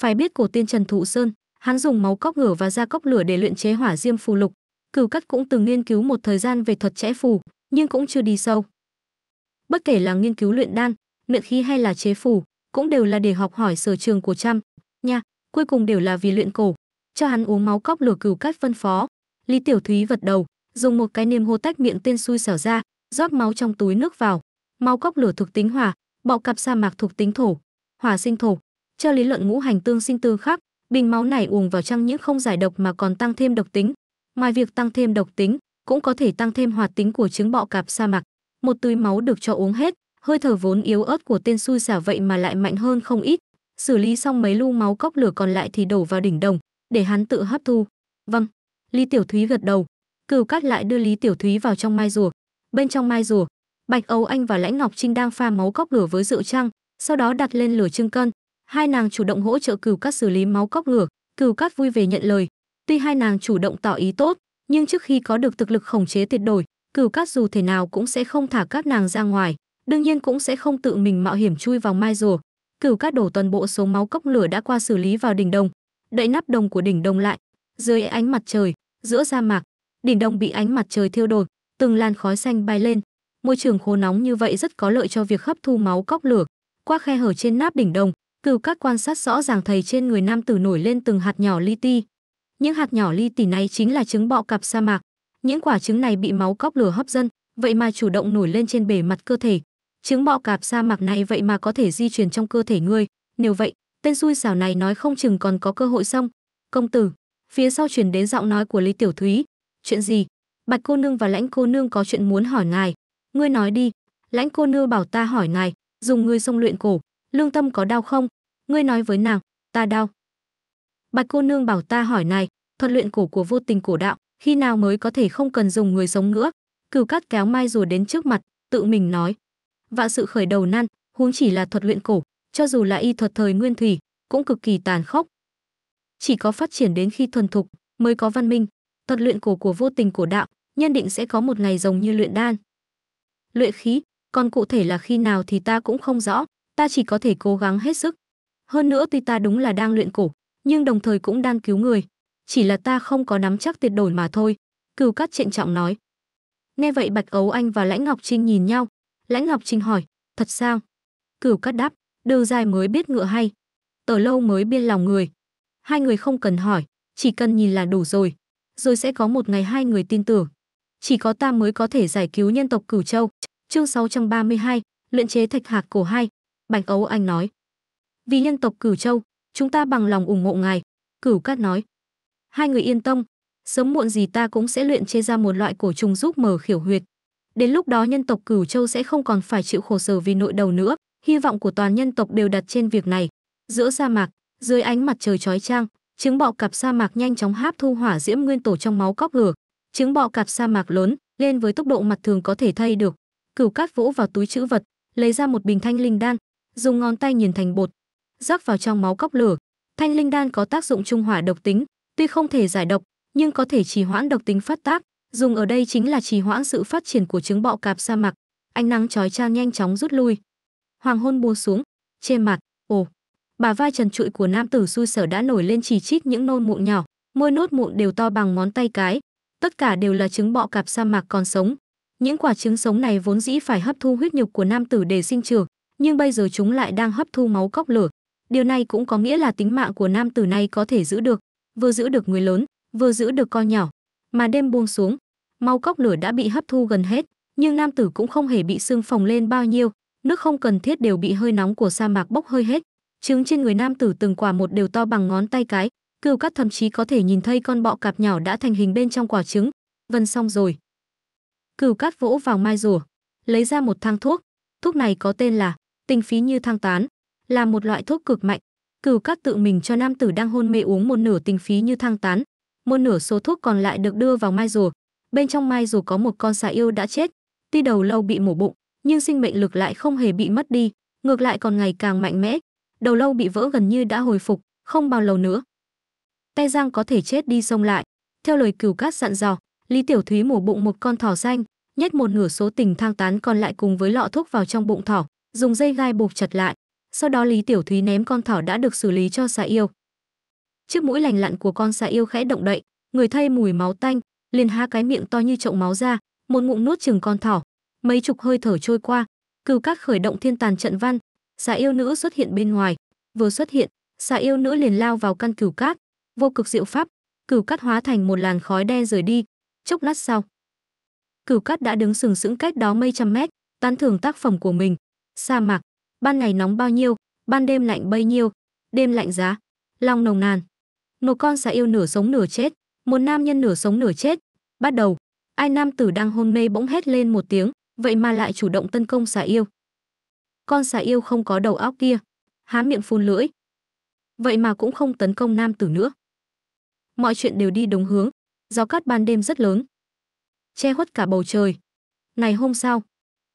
phải biết cổ tiên Trần Thụ Sơn, hắn dùng máu cóc ngửa và da cốc lửa để luyện chế hỏa diêm phù lục. Cửu Cắt cũng từng nghiên cứu một thời gian về thuật chẽ phù, nhưng cũng chưa đi sâu. Bất kể là nghiên cứu luyện đan, luyện khí hay là chế phù, cũng đều là để học hỏi sở trường của trăm, nha, cuối cùng đều là vì luyện cổ. Cho hắn uống máu cóc lửa cửu cát phân phó. Lý Tiểu Thúy gật đầu, dùng một cái niêm hô tách miệng tên xui xẻo ra, rót máu trong túi nước vào. Máu cóc lửa thuộc tính hỏa, bọ cặp sa mạc thuộc tính thổ, hỏa sinh thổ, cho lý luận ngũ hành tương sinh tương khắc, bình máu này uống vào chẳng những không giải độc mà còn tăng thêm độc tính. Ngoài việc tăng thêm độc tính, cũng có thể tăng thêm hoạt tính của trứng bọ cạp sa mạc. Một túi máu được cho uống hết, hơi thở vốn yếu ớt của tên xui xả vậy mà lại mạnh hơn không ít. Xử lý xong mấy lu máu cốc lửa còn lại thì đổ vào đỉnh đồng, để hắn tự hấp thu. Vâng, Lý Tiểu Thúy gật đầu. Cửu Cát lại đưa Lý Tiểu Thúy vào trong mai rùa. Bên trong mai rùa, Bạch Âu Anh và Lãnh Ngọc Trinh đang pha máu cốc lửa với rượu trăng, sau đó đặt lên lửa trưng cân, hai nàng chủ động hỗ trợ cửu cát xử lý máu cóc ngửa cửu cát vui về nhận lời tuy hai nàng chủ động tỏ ý tốt nhưng trước khi có được thực lực khống chế tuyệt đối cửu cát dù thế nào cũng sẽ không thả các nàng ra ngoài đương nhiên cũng sẽ không tự mình mạo hiểm chui vào mai rùa cửu cát đổ toàn bộ số máu cốc lửa đã qua xử lý vào đỉnh đồng đậy nắp đồng của đỉnh đồng lại dưới ánh mặt trời giữa sa mạc đỉnh đồng bị ánh mặt trời thiêu đột từng làn khói xanh bay lên môi trường khô nóng như vậy rất có lợi cho việc hấp thu máu cốc lửa qua khe hở trên nắp đỉnh đồng Cửu các quan sát rõ ràng thầy trên người nam tử nổi lên từng hạt nhỏ li ti. Những hạt nhỏ li ti này chính là trứng bọ cạp sa mạc. Những quả trứng này bị máu cóc lửa hấp dẫn, vậy mà chủ động nổi lên trên bề mặt cơ thể. Trứng bọ cạp sa mạc này vậy mà có thể di chuyển trong cơ thể ngươi, nếu vậy, tên xui xảo này nói không chừng còn có cơ hội xong. Công tử, phía sau truyền đến giọng nói của Lý Tiểu Thúy, "Chuyện gì? Bạch cô nương và Lãnh cô nương có chuyện muốn hỏi ngài." "Ngươi nói đi." Lãnh cô nương bảo ta hỏi ngài, dùng ngươi xông luyện cổ, lương tâm có đau không ngươi nói với nàng ta đau bạch cô nương bảo ta hỏi này thuật luyện cổ của vô tình cổ đạo khi nào mới có thể không cần dùng người sống nữa Cửu cát kéo mai rùa đến trước mặt tự mình nói vạn sự khởi đầu nan huống chỉ là thuật luyện cổ cho dù là y thuật thời nguyên thủy cũng cực kỳ tàn khốc chỉ có phát triển đến khi thuần thục mới có văn minh thuật luyện cổ của vô tình cổ đạo nhân định sẽ có một ngày giống như luyện đan luyện khí còn cụ thể là khi nào thì ta cũng không rõ ta chỉ có thể cố gắng hết sức. Hơn nữa tuy ta đúng là đang luyện cổ, nhưng đồng thời cũng đang cứu người, chỉ là ta không có nắm chắc tuyệt đối mà thôi." Cửu Cát trịnh trọng nói. Nghe vậy Bạch Ấu Anh và Lãnh Ngọc Trinh nhìn nhau, Lãnh Ngọc Trinh hỏi, "Thật sao?" Cửu Cát đáp, "Đường dài mới biết ngựa hay, tờ lâu mới biên lòng người." Hai người không cần hỏi, chỉ cần nhìn là đủ rồi, rồi sẽ có một ngày hai người tin tưởng. Chỉ có ta mới có thể giải cứu nhân tộc Cửu Châu. Chương 632, luyện chế thạch hạc cổ 2, Bạch Ấu Anh nói. Vì nhân tộc Cửu Châu, chúng ta bằng lòng ủng hộ ngài. Cửu Cát nói. Hai người yên tâm, sớm muộn gì ta cũng sẽ luyện chế ra một loại cổ trùng giúp mở khiểu huyệt. Đến lúc đó nhân tộc Cửu Châu sẽ không còn phải chịu khổ sở vì nội đầu nữa. Hy vọng của toàn nhân tộc đều đặt trên việc này. Giữa sa mạc, dưới ánh mặt trời chói chang, trứng bọ cạp sa mạc nhanh chóng hấp thu hỏa diễm nguyên tổ trong máu cóc lửa. Trứng bọ cạp sa mạc lớn, lên với tốc độ mặt thường có thể thay được. Cửu Cát vỗ vào túi trữ vật, lấy ra một bình thanh linh đan, dùng ngón tay nghiền thành bột, rắc vào trong máu cóc lửa. Thanh linh đan có tác dụng trung hòa độc tính, tuy không thể giải độc, nhưng có thể trì hoãn độc tính phát tác, dùng ở đây chính là trì hoãn sự phát triển của trứng bọ cạp sa mạc. Ánh nắng chói chang nhanh chóng rút lui. Hoàng hôn buông xuống, trên mặt, ồ, bà vai trần trụi của nam tử xui sở đã nổi lên chỉ chít những nôn mụn nhỏ, môi nốt mụn đều to bằng ngón tay cái, tất cả đều là trứng bọ cạp sa mạc còn sống. Những quả trứng sống này vốn dĩ phải hấp thu huyết nhục của nam tử để sinh trưởng, nhưng bây giờ chúng lại đang hấp thu máu cóc lửa. Điều này cũng có nghĩa là tính mạng của nam tử này có thể giữ được, vừa giữ được người lớn, vừa giữ được con nhỏ. Mà đêm buông xuống, máu cóc lửa đã bị hấp thu gần hết, nhưng nam tử cũng không hề bị xương phồng lên bao nhiêu, nước không cần thiết đều bị hơi nóng của sa mạc bốc hơi hết. Trứng trên người nam tử từng quả một đều to bằng ngón tay cái, Cừu Cát thậm chí có thể nhìn thấy con bọ cạp nhỏ đã thành hình bên trong quả trứng. Vân xong rồi. Cừu Cát vỗ vào mai rùa, lấy ra một thang thuốc, thuốc này có tên là Tình phí như thang tán, là một loại thuốc cực mạnh. Cửu Cát tự mình cho nam tử đang hôn mê uống một nửa tình phí như thang tán, một nửa số thuốc còn lại được đưa vào mai rùa. Bên trong mai rùa có một con xà yêu đã chết, tuy đầu lâu bị mổ bụng, nhưng sinh mệnh lực lại không hề bị mất đi, ngược lại còn ngày càng mạnh mẽ. Đầu lâu bị vỡ gần như đã hồi phục, không bao lâu nữa. Tay Giang có thể chết đi sông lại. Theo lời cửu cát dặn dò, Lý Tiểu Thúy mổ bụng một con thỏ xanh, nhét một nửa số tình thang tán còn lại cùng với lọ thuốc vào trong bụng thỏ, dùng dây gai buộc chặt lại. Sau đó Lý Tiểu Thúy ném con thỏ đã được xử lý cho xà yêu. Chiếc mũi lành lặn của con xà yêu khẽ động đậy, người thay mùi máu tanh, liền há cái miệng to như chậu máu ra, một ngụm nuốt chừng con thỏ. Mấy chục hơi thở trôi qua, cừu các khởi động thiên tàn trận văn, xà yêu nữ xuất hiện bên ngoài. Vừa xuất hiện, xà yêu nữ liền lao vào căn cừu cát, vô cực diệu pháp, cừu cát hóa thành một làn khói đen rời đi. Chốc lát sau, cửu cát đã đứng sừng sững cách đó mấy trăm mét tán thưởng tác phẩm của mình sa mạc, ban ngày nóng bao nhiêu, ban đêm lạnh bấy nhiêu, đêm lạnh giá, long nồng nàn. Một con xà yêu nửa sống nửa chết, một nam nhân nửa sống nửa chết. Bắt đầu, ai nam tử đang hôn mê bỗng hét lên một tiếng, vậy mà lại chủ động tấn công xà yêu. Con xà yêu không có đầu óc kia, há miệng phun lưỡi. Vậy mà cũng không tấn công nam tử nữa. Mọi chuyện đều đi đúng hướng, gió cát ban đêm rất lớn. Che khuất cả bầu trời. Ngày hôm sau,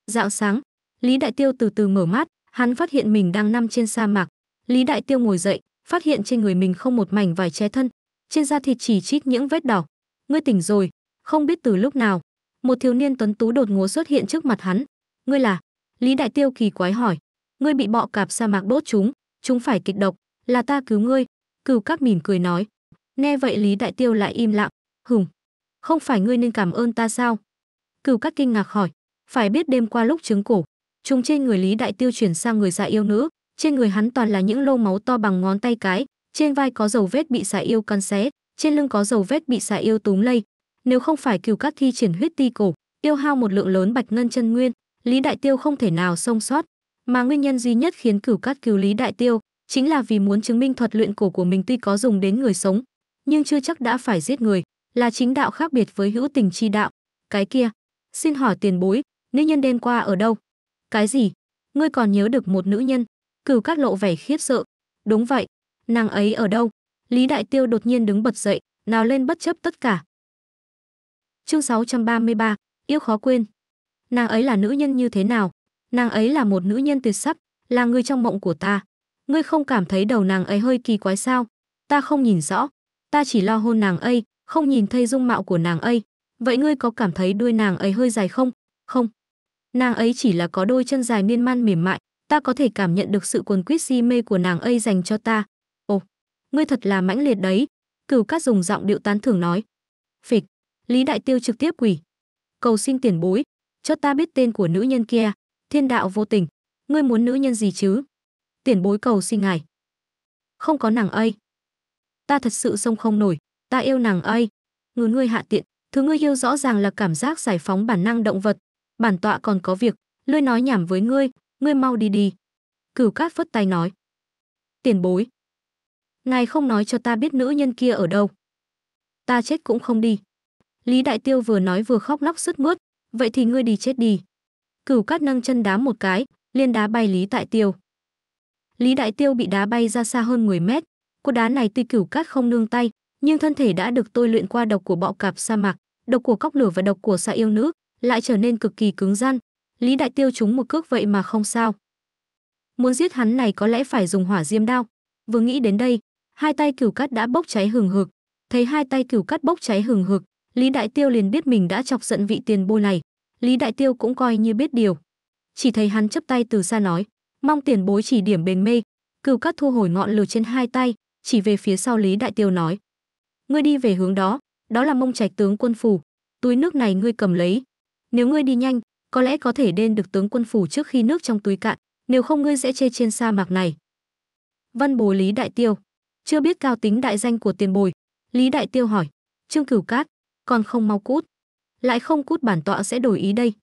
dạng sáng, Lý Đại Tiêu từ từ mở mắt, hắn phát hiện mình đang nằm trên sa mạc. Lý Đại Tiêu ngồi dậy, phát hiện trên người mình không một mảnh vải che thân, trên da thịt chỉ chít những vết đỏ. Ngươi tỉnh rồi, không biết từ lúc nào, một thiếu niên tuấn tú đột ngột xuất hiện trước mặt hắn. Ngươi là? Lý Đại Tiêu kỳ quái hỏi. Ngươi bị bọ cạp sa mạc đốt chúng, chúng phải kịch độc, là ta cứu ngươi. Cửu Các mỉm cười nói. Nghe vậy Lý Đại Tiêu lại im lặng. Hùng, không phải ngươi nên cảm ơn ta sao? Cửu Các kinh ngạc hỏi. Phải biết đêm qua lúc trứng cổ, chúng trên người Lý Đại Tiêu chuyển sang người xà yêu nữ, trên người hắn toàn là những lô máu to bằng ngón tay cái, trên vai có dầu vết bị xà yêu cắn xé, trên lưng có dầu vết bị xà yêu túm lây. Nếu không phải cừu cát thi triển huyết ti cổ, tiêu hao một lượng lớn bạch ngân chân nguyên, Lý Đại Tiêu không thể nào sống sót, mà nguyên nhân duy nhất khiến cửu cát cứu Lý Đại Tiêu chính là vì muốn chứng minh thuật luyện cổ của mình tuy có dùng đến người sống, nhưng chưa chắc đã phải giết người, là chính đạo khác biệt với hữu tình chi đạo. Cái kia, xin hỏi tiền bối, nữ nhân đêm qua ở đâu? Cái gì? Ngươi còn nhớ được một nữ nhân? Cửu Cát lộ vẻ khiếp sợ. Đúng vậy, nàng ấy ở đâu? Lý Đại Tiêu đột nhiên đứng bật dậy, nào lên bất chấp tất cả. Chương 633, yêu khó quên. Nàng ấy là nữ nhân như thế nào? Nàng ấy là một nữ nhân tuyệt sắc, là người trong mộng của ta. Ngươi không cảm thấy đầu nàng ấy hơi kỳ quái sao? Ta không nhìn rõ, ta chỉ lo hôn nàng ấy, không nhìn thấy dung mạo của nàng ấy. Vậy ngươi có cảm thấy đuôi nàng ấy hơi dài không? Không, Nàng ấy chỉ là có đôi chân dài miên man mềm mại, ta có thể cảm nhận được sự cuồn quýt si mê của nàng ấy dành cho ta. Ồ, ngươi thật là mãnh liệt đấy. Cửu Cát dùng giọng điệu tán thưởng nói. Phịch, Lý Đại Tiêu trực tiếp quỳ. Cầu xin tiền bối, cho ta biết tên của nữ nhân kia. Thiên đạo vô tình, ngươi muốn nữ nhân gì chứ? Tiền bối cầu xin ngài. Không có nàng ấy. Ta thật sự sông không nổi, ta yêu nàng ấy. Ngứa ngươi hạ tiện, thứ ngươi yêu rõ ràng là cảm giác giải phóng bản năng động vật, bản tọa còn có việc, lươi nói nhảm với ngươi, ngươi mau đi đi. Cửu cát phất tay nói. Tiền bối. Ngài không nói cho ta biết nữ nhân kia ở đâu. Ta chết cũng không đi. Lý Đại Tiêu vừa nói vừa khóc lóc sứt mướt, vậy thì ngươi đi chết đi. Cửu cát nâng chân đá một cái, liên đá bay Lý Đại Tiêu. Lý Đại Tiêu bị đá bay ra xa hơn 10 mét. Cú đá này tuy cửu cát không nương tay, nhưng thân thể đã được tôi luyện qua độc của bọ cạp sa mạc, độc của cóc lửa và độc của xạ yêu nữ, lại trở nên cực kỳ cứng rắn. Lý Đại Tiêu trúng một cước vậy mà không sao. Muốn giết hắn này có lẽ phải dùng hỏa diêm đao. Vừa nghĩ đến đây, hai tay cửu cắt đã bốc cháy hừng hực. Thấy hai tay cửu cắt bốc cháy hừng hực, Lý Đại Tiêu liền biết mình đã chọc giận vị tiền bối này. Lý Đại Tiêu cũng coi như biết điều. Chỉ thấy hắn chấp tay từ xa nói, mong tiền bối chỉ điểm bền mê. Cửu cắt thu hồi ngọn lửa trên hai tay, chỉ về phía sau Lý Đại Tiêu nói. Ngươi đi về hướng đó, đó là mông trạch tướng quân phủ. Túi nước này ngươi cầm lấy, nếu ngươi đi nhanh, có lẽ có thể đến được tướng quân phủ trước khi nước trong túi cạn, nếu không ngươi sẽ chê trên sa mạc này. Văn bồi Lý Đại Tiêu, chưa biết cao tính đại danh của tiền bồi, Lý Đại Tiêu hỏi, Trương Cửu Cát, còn không mau cút, lại không cút bản tọa sẽ đổi ý đây.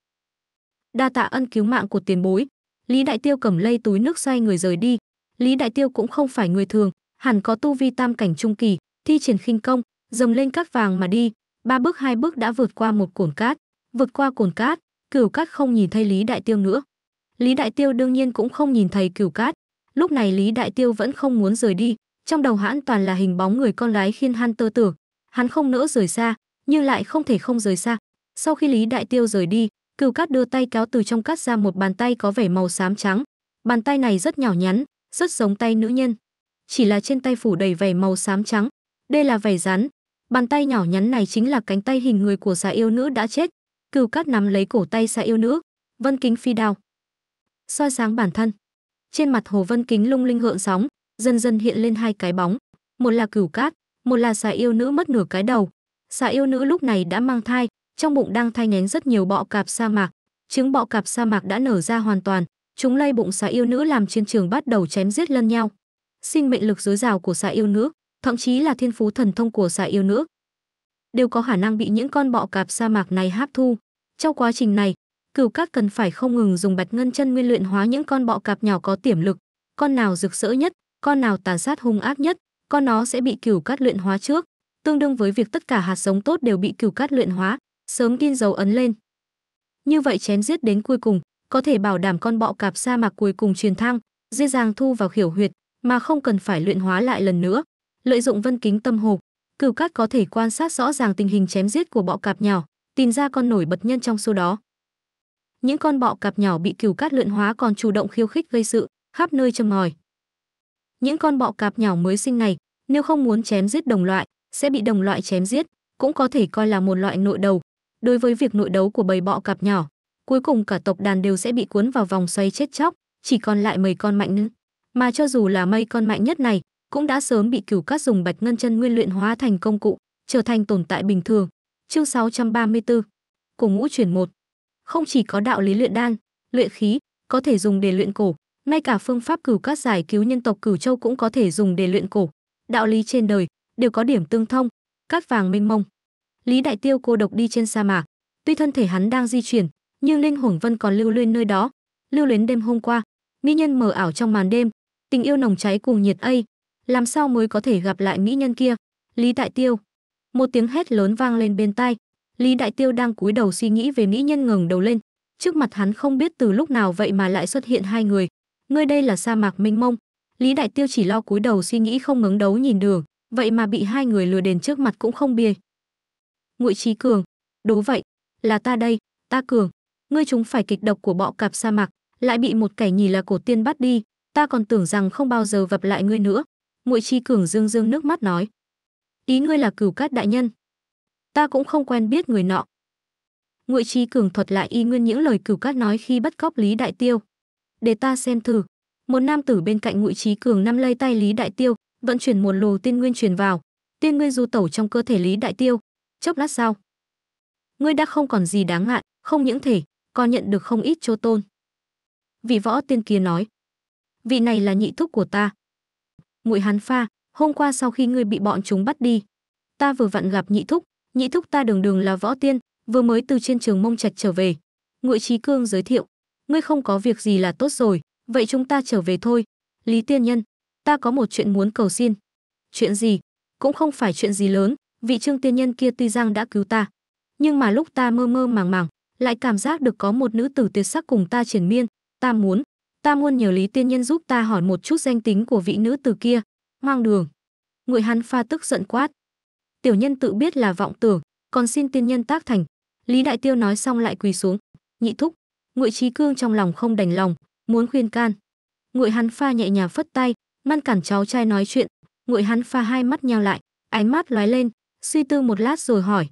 Đa tạ ân cứu mạng của tiền bối, Lý Đại Tiêu cầm lây túi nước xoay người rời đi, Lý Đại Tiêu cũng không phải người thường, hẳn có tu vi tam cảnh trung kỳ, thi triển khinh công, dầm lên cát vàng mà đi, ba bước hai bước đã vượt qua một cồn cát. Vượt qua cồn cát, Cửu Cát không nhìn thấy Lý Đại Tiêu nữa. Lý Đại Tiêu đương nhiên cũng không nhìn thấy Cửu Cát. Lúc này Lý Đại Tiêu vẫn không muốn rời đi, trong đầu hãn toàn là hình bóng người con gái khiên han tơ tưởng. Hắn không nỡ rời xa, nhưng lại không thể không rời xa. Sau khi Lý Đại Tiêu rời đi, Cửu Cát đưa tay kéo từ trong cát ra một bàn tay có vẻ màu xám trắng. Bàn tay này rất nhỏ nhắn, rất giống tay nữ nhân. Chỉ là trên tay phủ đầy vẻ màu xám trắng. Đây là vẻ rắn. Bàn tay nhỏ nhắn này chính là cánh tay hình người của xà yêu nữ đã chết, Cửu Cát nắm lấy cổ tay xã yêu nữ, Vân Kính phi đao. soi sáng bản thân. Trên mặt Hồ Vân Kính lung linh hượng sóng, dần dần hiện lên hai cái bóng, một là Cửu Cát, một là xà yêu nữ mất nửa cái đầu. Xà yêu nữ lúc này đã mang thai, trong bụng đang thai nghén rất nhiều bọ cạp sa mạc, trứng bọ cạp sa mạc đã nở ra hoàn toàn, chúng lay bụng xà yêu nữ làm chiến trường bắt đầu chém giết lẫn nhau. Sinh mệnh lực dối rào của xà yêu nữ, thậm chí là thiên phú thần thông của xà yêu nữ, đều có khả năng bị những con bọ cạp sa mạc này hấp thu. Trong quá trình này, cửu các cần phải không ngừng dùng bạch ngân chân nguyên luyện hóa những con bọ cạp nhỏ có tiềm lực, con nào rực rỡ nhất, con nào tàn sát hung ác nhất, con nó sẽ bị cửu cát luyện hóa trước, tương đương với việc tất cả hạt giống tốt đều bị cửu cát luyện hóa, sớm tin dấu ấn lên. Như vậy chém giết đến cuối cùng, có thể bảo đảm con bọ cạp sa mạc cuối cùng truyền thăng, dễ dàng thu vào khiểu huyệt, mà không cần phải luyện hóa lại lần nữa. Lợi dụng vân kính tâm hồ, cửu cát có thể quan sát rõ ràng tình hình chém giết của bọ cạp nhỏ, tìm ra con nổi bật nhân trong số đó. Những con bọ cạp nhỏ bị cửu cát luyện hóa còn chủ động khiêu khích gây sự, khắp nơi châm ngòi. Những con bọ cạp nhỏ mới sinh này, nếu không muốn chém giết đồng loại, sẽ bị đồng loại chém giết, cũng có thể coi là một loại nội đầu. Đối với việc nội đấu của bầy bọ cạp nhỏ, cuối cùng cả tộc đàn đều sẽ bị cuốn vào vòng xoay chết chóc, chỉ còn lại mấy con mạnh nữa. Mà cho dù là mây con mạnh nhất này, cũng đã sớm bị cửu cát dùng bạch ngân chân nguyên luyện hóa thành công cụ, trở thành tồn tại bình thường. Chương 634. Cổ ngũ chuyển một Không chỉ có đạo lý luyện đan, luyện khí có thể dùng để luyện cổ, ngay cả phương pháp cửu cát giải cứu nhân tộc Cửu Châu cũng có thể dùng để luyện cổ. Đạo lý trên đời đều có điểm tương thông, cát vàng mênh mông. Lý Đại Tiêu cô độc đi trên sa mạc, tuy thân thể hắn đang di chuyển, nhưng linh hồn vẫn còn lưu luyến nơi đó. Lưu luyến đêm hôm qua, mỹ nhân mờ ảo trong màn đêm, tình yêu nồng cháy cùng nhiệt ây làm sao mới có thể gặp lại mỹ nhân kia lý đại tiêu một tiếng hét lớn vang lên bên tai lý đại tiêu đang cúi đầu suy nghĩ về mỹ nhân ngừng đầu lên trước mặt hắn không biết từ lúc nào vậy mà lại xuất hiện hai người ngươi đây là sa mạc mênh mông lý đại tiêu chỉ lo cúi đầu suy nghĩ không ngứng đấu nhìn đường vậy mà bị hai người lừa đền trước mặt cũng không bìa ngụy trí cường đố vậy là ta đây ta cường ngươi chúng phải kịch độc của bọ cạp sa mạc lại bị một kẻ nhì là cổ tiên bắt đi ta còn tưởng rằng không bao giờ vập lại ngươi nữa Ngụy chi cường dương dương nước mắt nói ý ngươi là cửu cát đại nhân ta cũng không quen biết người nọ Ngụy chi cường thuật lại y nguyên những lời cửu cát nói khi bắt cóc lý đại tiêu để ta xem thử một nam tử bên cạnh ngụy Chi cường năm lây tay lý đại tiêu vận chuyển một lồ tiên nguyên truyền vào tiên nguyên du tẩu trong cơ thể lý đại tiêu chốc lát sau ngươi đã không còn gì đáng ngại không những thể còn nhận được không ít chô tôn vị võ tiên kia nói vị này là nhị thúc của ta muội Hán pha hôm qua sau khi ngươi bị bọn chúng bắt đi ta vừa vặn gặp nhị thúc nhị thúc ta đường đường là võ tiên vừa mới từ trên trường mông trạch trở về ngụy trí cương giới thiệu ngươi không có việc gì là tốt rồi vậy chúng ta trở về thôi lý tiên nhân ta có một chuyện muốn cầu xin chuyện gì cũng không phải chuyện gì lớn vị trương tiên nhân kia tuy rằng đã cứu ta nhưng mà lúc ta mơ mơ màng màng lại cảm giác được có một nữ tử tuyệt sắc cùng ta triển miên ta muốn ta muốn nhờ lý tiên nhân giúp ta hỏi một chút danh tính của vị nữ từ kia hoang đường ngụy hắn pha tức giận quát tiểu nhân tự biết là vọng tưởng còn xin tiên nhân tác thành lý đại tiêu nói xong lại quỳ xuống nhị thúc ngụy trí cương trong lòng không đành lòng muốn khuyên can ngụy hắn pha nhẹ nhàng phất tay ngăn cản cháu trai nói chuyện ngụy hắn pha hai mắt nheo lại ánh mắt lóe lên suy tư một lát rồi hỏi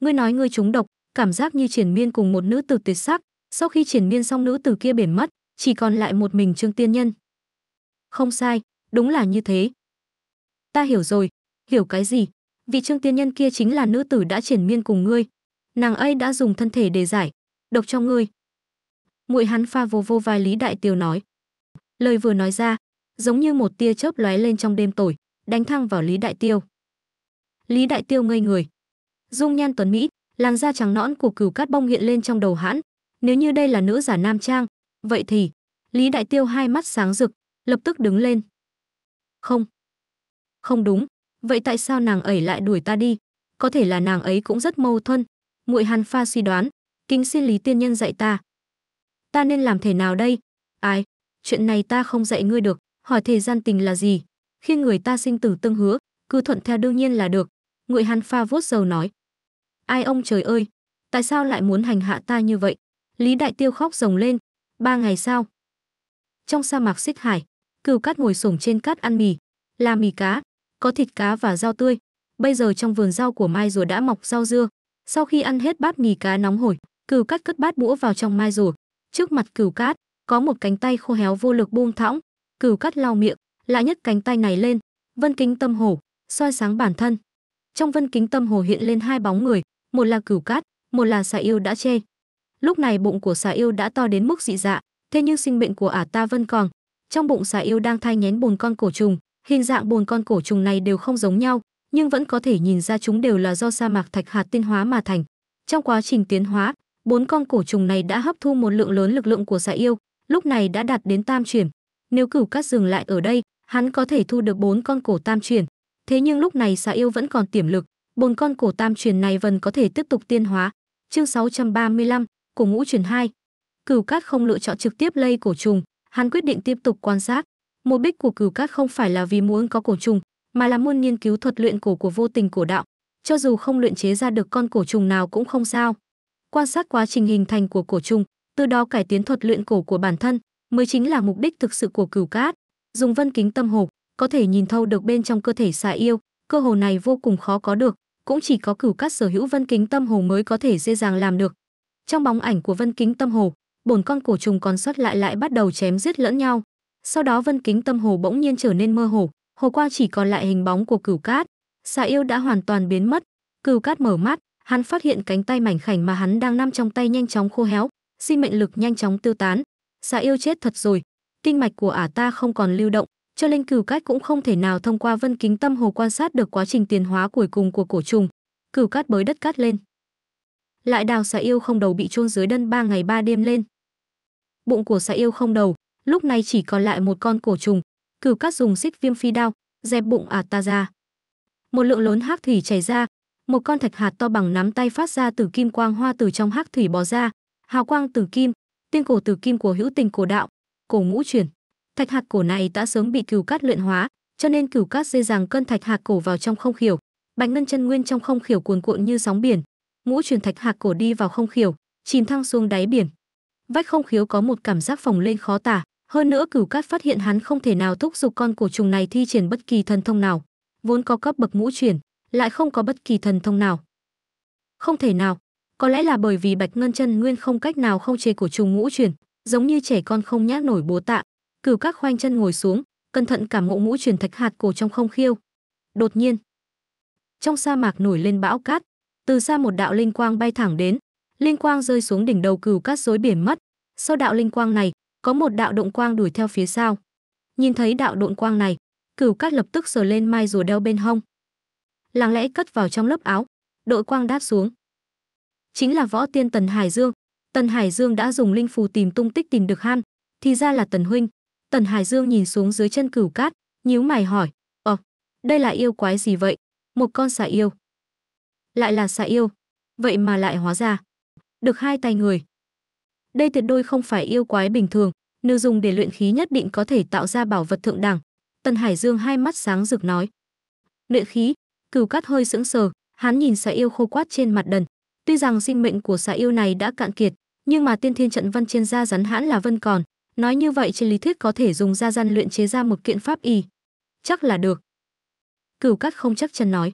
ngươi nói ngươi trúng độc cảm giác như triển miên cùng một nữ tử tuyệt sắc sau khi triển miên xong nữ tử kia biển mất chỉ còn lại một mình Trương Tiên Nhân. Không sai, đúng là như thế. Ta hiểu rồi, hiểu cái gì? Vị Trương Tiên Nhân kia chính là nữ tử đã triển miên cùng ngươi. Nàng ấy đã dùng thân thể để giải, độc cho ngươi. Muội hắn pha vô vô vai Lý Đại Tiêu nói. Lời vừa nói ra, giống như một tia chớp lóe lên trong đêm tối, đánh thăng vào Lý Đại Tiêu. Lý Đại Tiêu ngây người. Dung nhan tuấn mỹ, làn da trắng nõn của cửu cát bong hiện lên trong đầu hãn. Nếu như đây là nữ giả nam trang, Vậy thì, Lý Đại Tiêu hai mắt sáng rực, lập tức đứng lên. Không. Không đúng, vậy tại sao nàng ấy lại đuổi ta đi? Có thể là nàng ấy cũng rất mâu thuẫn. Muội Hàn Pha suy đoán, kính xin Lý Tiên Nhân dạy ta. Ta nên làm thế nào đây? Ai? Chuyện này ta không dạy ngươi được, hỏi thời gian tình là gì? Khi người ta sinh tử tương hứa, cứ thuận theo đương nhiên là được. Ngụy Hàn Pha vuốt dầu nói. Ai ông trời ơi, tại sao lại muốn hành hạ ta như vậy? Lý Đại Tiêu khóc rồng lên, Ba ngày sau, trong sa mạc xích hải, cừu cát ngồi xổm trên cát ăn mì, làm mì cá, có thịt cá và rau tươi. Bây giờ trong vườn rau của Mai rùa đã mọc rau dưa. Sau khi ăn hết bát mì cá nóng hổi, cừu cát cất bát đũa vào trong Mai rùa. Trước mặt cừu cát, có một cánh tay khô héo vô lực buông thõng. Cừu cát lau miệng, lại nhấc cánh tay này lên. Vân kính tâm hồ soi sáng bản thân. Trong vân kính tâm hồ hiện lên hai bóng người, một là cửu cát, một là xà yêu đã chê lúc này bụng của xà yêu đã to đến mức dị dạ thế nhưng sinh bệnh của ả ta vẫn còn trong bụng xà yêu đang thai nhén bồn con cổ trùng hình dạng bồn con cổ trùng này đều không giống nhau nhưng vẫn có thể nhìn ra chúng đều là do sa mạc thạch hạt tiên hóa mà thành trong quá trình tiến hóa bốn con cổ trùng này đã hấp thu một lượng lớn lực lượng của xà yêu lúc này đã đạt đến tam chuyển nếu cửu cát dừng lại ở đây hắn có thể thu được bốn con cổ tam chuyển thế nhưng lúc này xà yêu vẫn còn tiềm lực bốn con cổ tam chuyển này vẫn có thể tiếp tục tiên hóa chương 635, cổ ngũ chuyển hai cửu cát không lựa chọn trực tiếp lây cổ trùng hắn quyết định tiếp tục quan sát mục đích của cửu cát không phải là vì muốn có cổ trùng mà là muốn nghiên cứu thuật luyện cổ của vô tình cổ đạo cho dù không luyện chế ra được con cổ trùng nào cũng không sao quan sát quá trình hình thành của cổ trùng từ đó cải tiến thuật luyện cổ của bản thân mới chính là mục đích thực sự của cửu cát dùng vân kính tâm hồ có thể nhìn thâu được bên trong cơ thể xà yêu cơ hồ này vô cùng khó có được cũng chỉ có cửu cát sở hữu vân kính tâm hồ mới có thể dễ dàng làm được trong bóng ảnh của Vân Kính Tâm Hồ, bổn con cổ trùng còn sót lại lại bắt đầu chém giết lẫn nhau. Sau đó Vân Kính Tâm Hồ bỗng nhiên trở nên mơ hồ, hồ qua chỉ còn lại hình bóng của Cửu Cát. Xà yêu đã hoàn toàn biến mất. Cửu Cát mở mắt, hắn phát hiện cánh tay mảnh khảnh mà hắn đang nắm trong tay nhanh chóng khô héo, sinh mệnh lực nhanh chóng tiêu tán. Xà yêu chết thật rồi, kinh mạch của ả ta không còn lưu động, cho nên Cửu Cát cũng không thể nào thông qua Vân Kính Tâm Hồ quan sát được quá trình tiền hóa cuối cùng của cổ trùng. Cửu Cát bới đất cát lên, lại đào xà yêu không đầu bị chôn dưới đất ba ngày ba đêm lên bụng của xà yêu không đầu lúc này chỉ còn lại một con cổ trùng cửu cát dùng xích viêm phi đao dẹp bụng ả à ta ra một lượng lớn hắc thủy chảy ra một con thạch hạt to bằng nắm tay phát ra từ kim quang hoa từ trong hắc thủy bò ra hào quang từ kim tiên cổ từ kim của hữu tình cổ đạo cổ ngũ truyền thạch hạt cổ này đã sớm bị cửu cát luyện hóa cho nên cửu cát dễ dàng cân thạch hạt cổ vào trong không khiểu bạch ngân chân nguyên trong không khiểu cuồn cuộn như sóng biển ngũ truyền thạch hạc cổ đi vào không khiểu chìm thăng xuống đáy biển vách không khiếu có một cảm giác phồng lên khó tả hơn nữa cửu cát phát hiện hắn không thể nào thúc giục con cổ trùng này thi triển bất kỳ thần thông nào vốn có cấp bậc ngũ truyền lại không có bất kỳ thần thông nào không thể nào có lẽ là bởi vì bạch ngân chân nguyên không cách nào không chế cổ trùng ngũ truyền giống như trẻ con không nhát nổi bố tạ cửu các khoanh chân ngồi xuống cẩn thận cảm ngộ ngũ truyền thạch hạt cổ trong không khiêu đột nhiên trong sa mạc nổi lên bão cát từ xa một đạo linh quang bay thẳng đến linh quang rơi xuống đỉnh đầu cừu cát rối biển mất sau đạo linh quang này có một đạo động quang đuổi theo phía sau nhìn thấy đạo độn quang này cửu cát lập tức sờ lên mai rùa đeo bên hông lặng lẽ cất vào trong lớp áo đội quang đáp xuống chính là võ tiên tần hải dương tần hải dương đã dùng linh phù tìm tung tích tìm được han thì ra là tần huynh tần hải dương nhìn xuống dưới chân cửu cát nhíu mày hỏi ờ đây là yêu quái gì vậy một con xà yêu lại là xà yêu vậy mà lại hóa ra được hai tay người đây tuyệt đôi không phải yêu quái bình thường nếu dùng để luyện khí nhất định có thể tạo ra bảo vật thượng đẳng tần hải dương hai mắt sáng rực nói luyện khí cừu cát hơi sững sờ hắn nhìn xà yêu khô quát trên mặt đần tuy rằng sinh mệnh của xà yêu này đã cạn kiệt nhưng mà tiên thiên trận văn trên da rắn hãn là vân còn nói như vậy trên lý thuyết có thể dùng da răn luyện chế ra một kiện pháp y chắc là được cửu cát không chắc chắn nói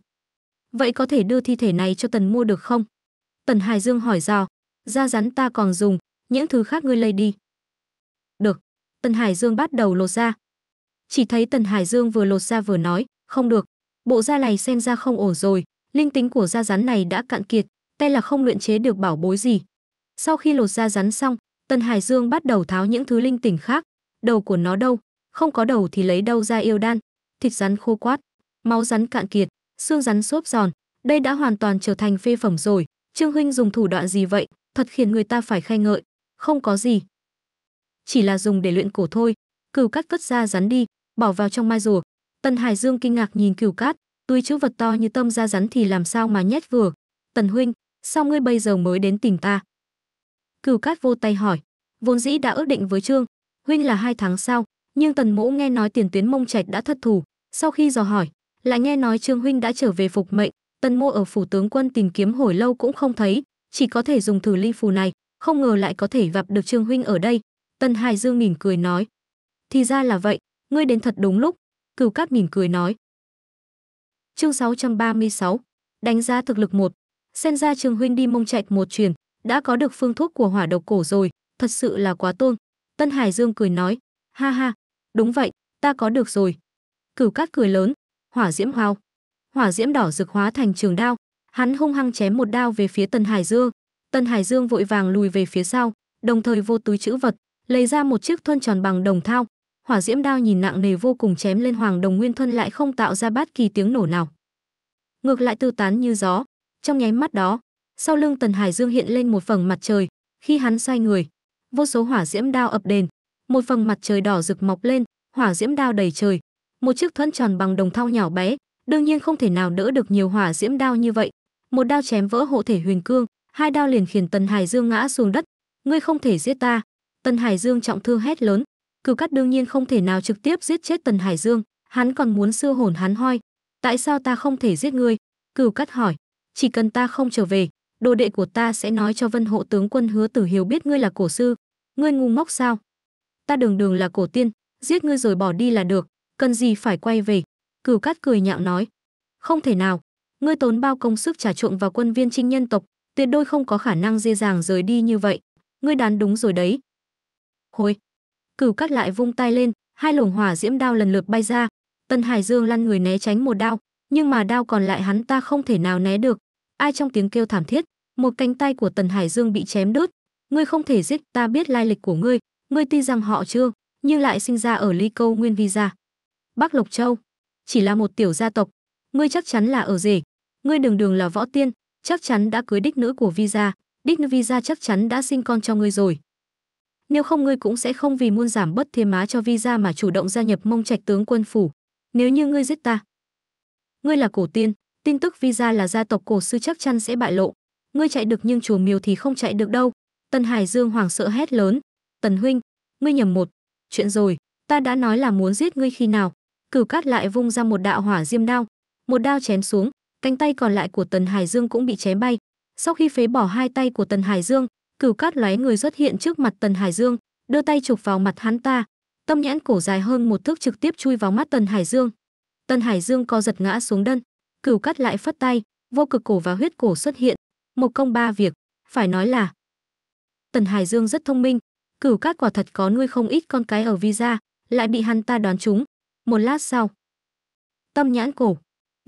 vậy có thể đưa thi thể này cho tần mua được không tần hải dương hỏi dò da rắn ta còn dùng những thứ khác ngươi lấy đi được tần hải dương bắt đầu lột da chỉ thấy tần hải dương vừa lột da vừa nói không được bộ da này xem ra không ổn rồi linh tính của da rắn này đã cạn kiệt tay là không luyện chế được bảo bối gì sau khi lột da rắn xong tần hải dương bắt đầu tháo những thứ linh tỉnh khác đầu của nó đâu không có đầu thì lấy đâu ra yêu đan thịt rắn khô quát máu rắn cạn kiệt xương rắn xốp giòn, đây đã hoàn toàn trở thành phê phẩm rồi. Trương huynh dùng thủ đoạn gì vậy, thật khiến người ta phải khen ngợi. Không có gì. Chỉ là dùng để luyện cổ thôi. Cửu cát cất ra rắn đi, bỏ vào trong mai rùa. Tần Hải Dương kinh ngạc nhìn cửu cát, túi chữ vật to như tâm ra rắn thì làm sao mà nhét vừa. Tần huynh, sao ngươi bây giờ mới đến tìm ta? Cửu cát vô tay hỏi, vốn dĩ đã ước định với Trương, huynh là hai tháng sau, nhưng tần mỗ nghe nói tiền tuyến mông trạch đã thất thủ, sau khi dò hỏi, là nghe nói Trương huynh đã trở về phục mệnh, Tần Mô ở phủ tướng quân tìm kiếm hồi lâu cũng không thấy, chỉ có thể dùng thử ly phù này, không ngờ lại có thể gặp được Trương huynh ở đây." Tần Hải Dương mỉm cười nói, "Thì ra là vậy, ngươi đến thật đúng lúc." Cửu Cát mỉm cười nói. Chương 636, đánh giá thực lực một Xem ra Trương huynh đi mông trạch một truyền, đã có được phương thuốc của hỏa độc cổ rồi, thật sự là quá tôn. Tân Hải Dương cười nói, ha ha, đúng vậy, ta có được rồi. Cửu Cát cười lớn, hỏa diễm hao hỏa diễm đỏ rực hóa thành trường đao hắn hung hăng chém một đao về phía tần hải dương tần hải dương vội vàng lùi về phía sau đồng thời vô túi chữ vật lấy ra một chiếc thuân tròn bằng đồng thao hỏa diễm đao nhìn nặng nề vô cùng chém lên hoàng đồng nguyên thuân lại không tạo ra bất kỳ tiếng nổ nào ngược lại tư tán như gió trong nháy mắt đó sau lưng tần hải dương hiện lên một phần mặt trời khi hắn xoay người vô số hỏa diễm đao ập đền một phần mặt trời đỏ rực mọc lên hỏa diễm đao đầy trời một chiếc thuẫn tròn bằng đồng thau nhỏ bé đương nhiên không thể nào đỡ được nhiều hỏa diễm đao như vậy một đao chém vỡ hộ thể huyền cương hai đao liền khiến tần hải dương ngã xuống đất ngươi không thể giết ta tần hải dương trọng thương hét lớn cừu cắt đương nhiên không thể nào trực tiếp giết chết tần hải dương hắn còn muốn xưa hồn hắn hoi tại sao ta không thể giết ngươi cừu cắt hỏi chỉ cần ta không trở về đồ đệ của ta sẽ nói cho vân hộ tướng quân hứa tử hiếu biết ngươi là cổ sư ngươi ngu ngốc sao ta đường đường là cổ tiên giết ngươi rồi bỏ đi là được cần gì phải quay về. Cửu Cát cười nhạo nói, không thể nào, ngươi tốn bao công sức trả chuộng vào quân viên trinh nhân tộc, tuyệt đôi không có khả năng dễ dàng rời đi như vậy, ngươi đoán đúng rồi đấy. Hồi, Cửu Cát lại vung tay lên, hai luồng hỏa diễm đao lần lượt bay ra, Tân Hải Dương lăn người né tránh một đao, nhưng mà đao còn lại hắn ta không thể nào né được. Ai trong tiếng kêu thảm thiết, một cánh tay của Tần Hải Dương bị chém đứt. Ngươi không thể giết, ta biết lai lịch của ngươi, ngươi tuy rằng họ chưa, nhưng lại sinh ra ở Ly Câu Nguyên Visa. Bắc Lộc Châu, chỉ là một tiểu gia tộc, ngươi chắc chắn là ở rể, ngươi đường đường là võ tiên, chắc chắn đã cưới đích nữ của Vi gia, đích nữ Vi gia chắc chắn đã sinh con cho ngươi rồi. Nếu không ngươi cũng sẽ không vì muốn giảm bất thêm má cho Vi gia mà chủ động gia nhập Mông Trạch tướng quân phủ, nếu như ngươi giết ta. Ngươi là cổ tiên, tin tức Vi gia là gia tộc cổ sư chắc chắn sẽ bại lộ, ngươi chạy được nhưng chùa Miêu thì không chạy được đâu. Tần Hải Dương hoảng sợ hét lớn, "Tần huynh, ngươi nhầm một, chuyện rồi, ta đã nói là muốn giết ngươi khi nào, cửu cát lại vung ra một đạo hỏa diêm đao một đao chém xuống cánh tay còn lại của tần hải dương cũng bị chém bay sau khi phế bỏ hai tay của tần hải dương cửu cát lóe người xuất hiện trước mặt tần hải dương đưa tay chụp vào mặt hắn ta tâm nhãn cổ dài hơn một thước trực tiếp chui vào mắt tần hải dương tần hải dương co giật ngã xuống đơn cửu cát lại phất tay vô cực cổ và huyết cổ xuất hiện một công ba việc phải nói là tần hải dương rất thông minh cửu cát quả thật có nuôi không ít con cái ở visa lại bị hắn ta đoán chúng một lát sau tâm nhãn cổ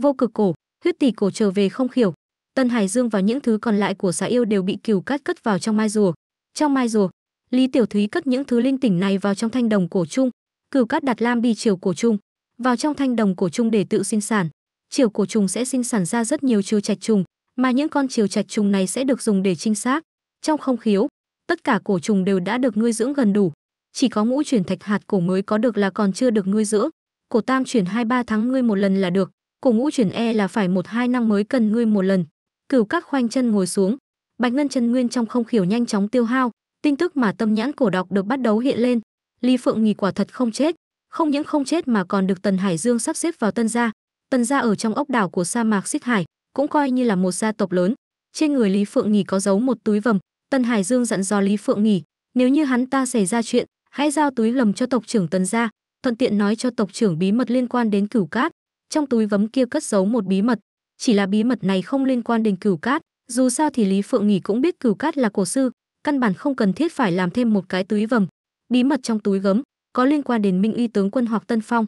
vô cực cổ huyết tỷ cổ trở về không khiểu tân hải dương và những thứ còn lại của xã yêu đều bị cửu cắt cất vào trong mai rùa trong mai rùa lý tiểu thúy cất những thứ linh tỉnh này vào trong thanh đồng cổ trung cửu cắt đặt lam bi chiều cổ trung vào trong thanh đồng cổ trung để tự sinh sản chiều cổ trùng sẽ sinh sản ra rất nhiều chiều trạch trùng mà những con chiều trạch trùng này sẽ được dùng để trinh xác trong không khiếu tất cả cổ trùng đều đã được nuôi dưỡng gần đủ chỉ có ngũ chuyển thạch hạt cổ mới có được là còn chưa được nuôi dưỡng cổ tam chuyển hai ba tháng ngươi một lần là được, cổ ngũ chuyển e là phải một hai năm mới cần ngươi một lần. Cửu các khoanh chân ngồi xuống, bạch ngân chân nguyên trong không khiểu nhanh chóng tiêu hao, tin tức mà tâm nhãn cổ đọc được bắt đầu hiện lên. Lý Phượng Nghỉ quả thật không chết, không những không chết mà còn được Tần Hải Dương sắp xếp vào Tân gia. Tần gia ở trong ốc đảo của sa mạc Xích Hải, cũng coi như là một gia tộc lớn. Trên người Lý Phượng Nghỉ có giấu một túi vầm, Tần Hải Dương dặn dò Lý Phượng Nghỉ, nếu như hắn ta xảy ra chuyện, hãy giao túi lầm cho tộc trưởng Tần gia, thuận tiện nói cho tộc trưởng bí mật liên quan đến cửu cát trong túi vấm kia cất giấu một bí mật chỉ là bí mật này không liên quan đến cửu cát dù sao thì lý phượng nghỉ cũng biết cửu cát là cổ sư căn bản không cần thiết phải làm thêm một cái túi vầm bí mật trong túi gấm có liên quan đến minh y tướng quân hoặc tân phong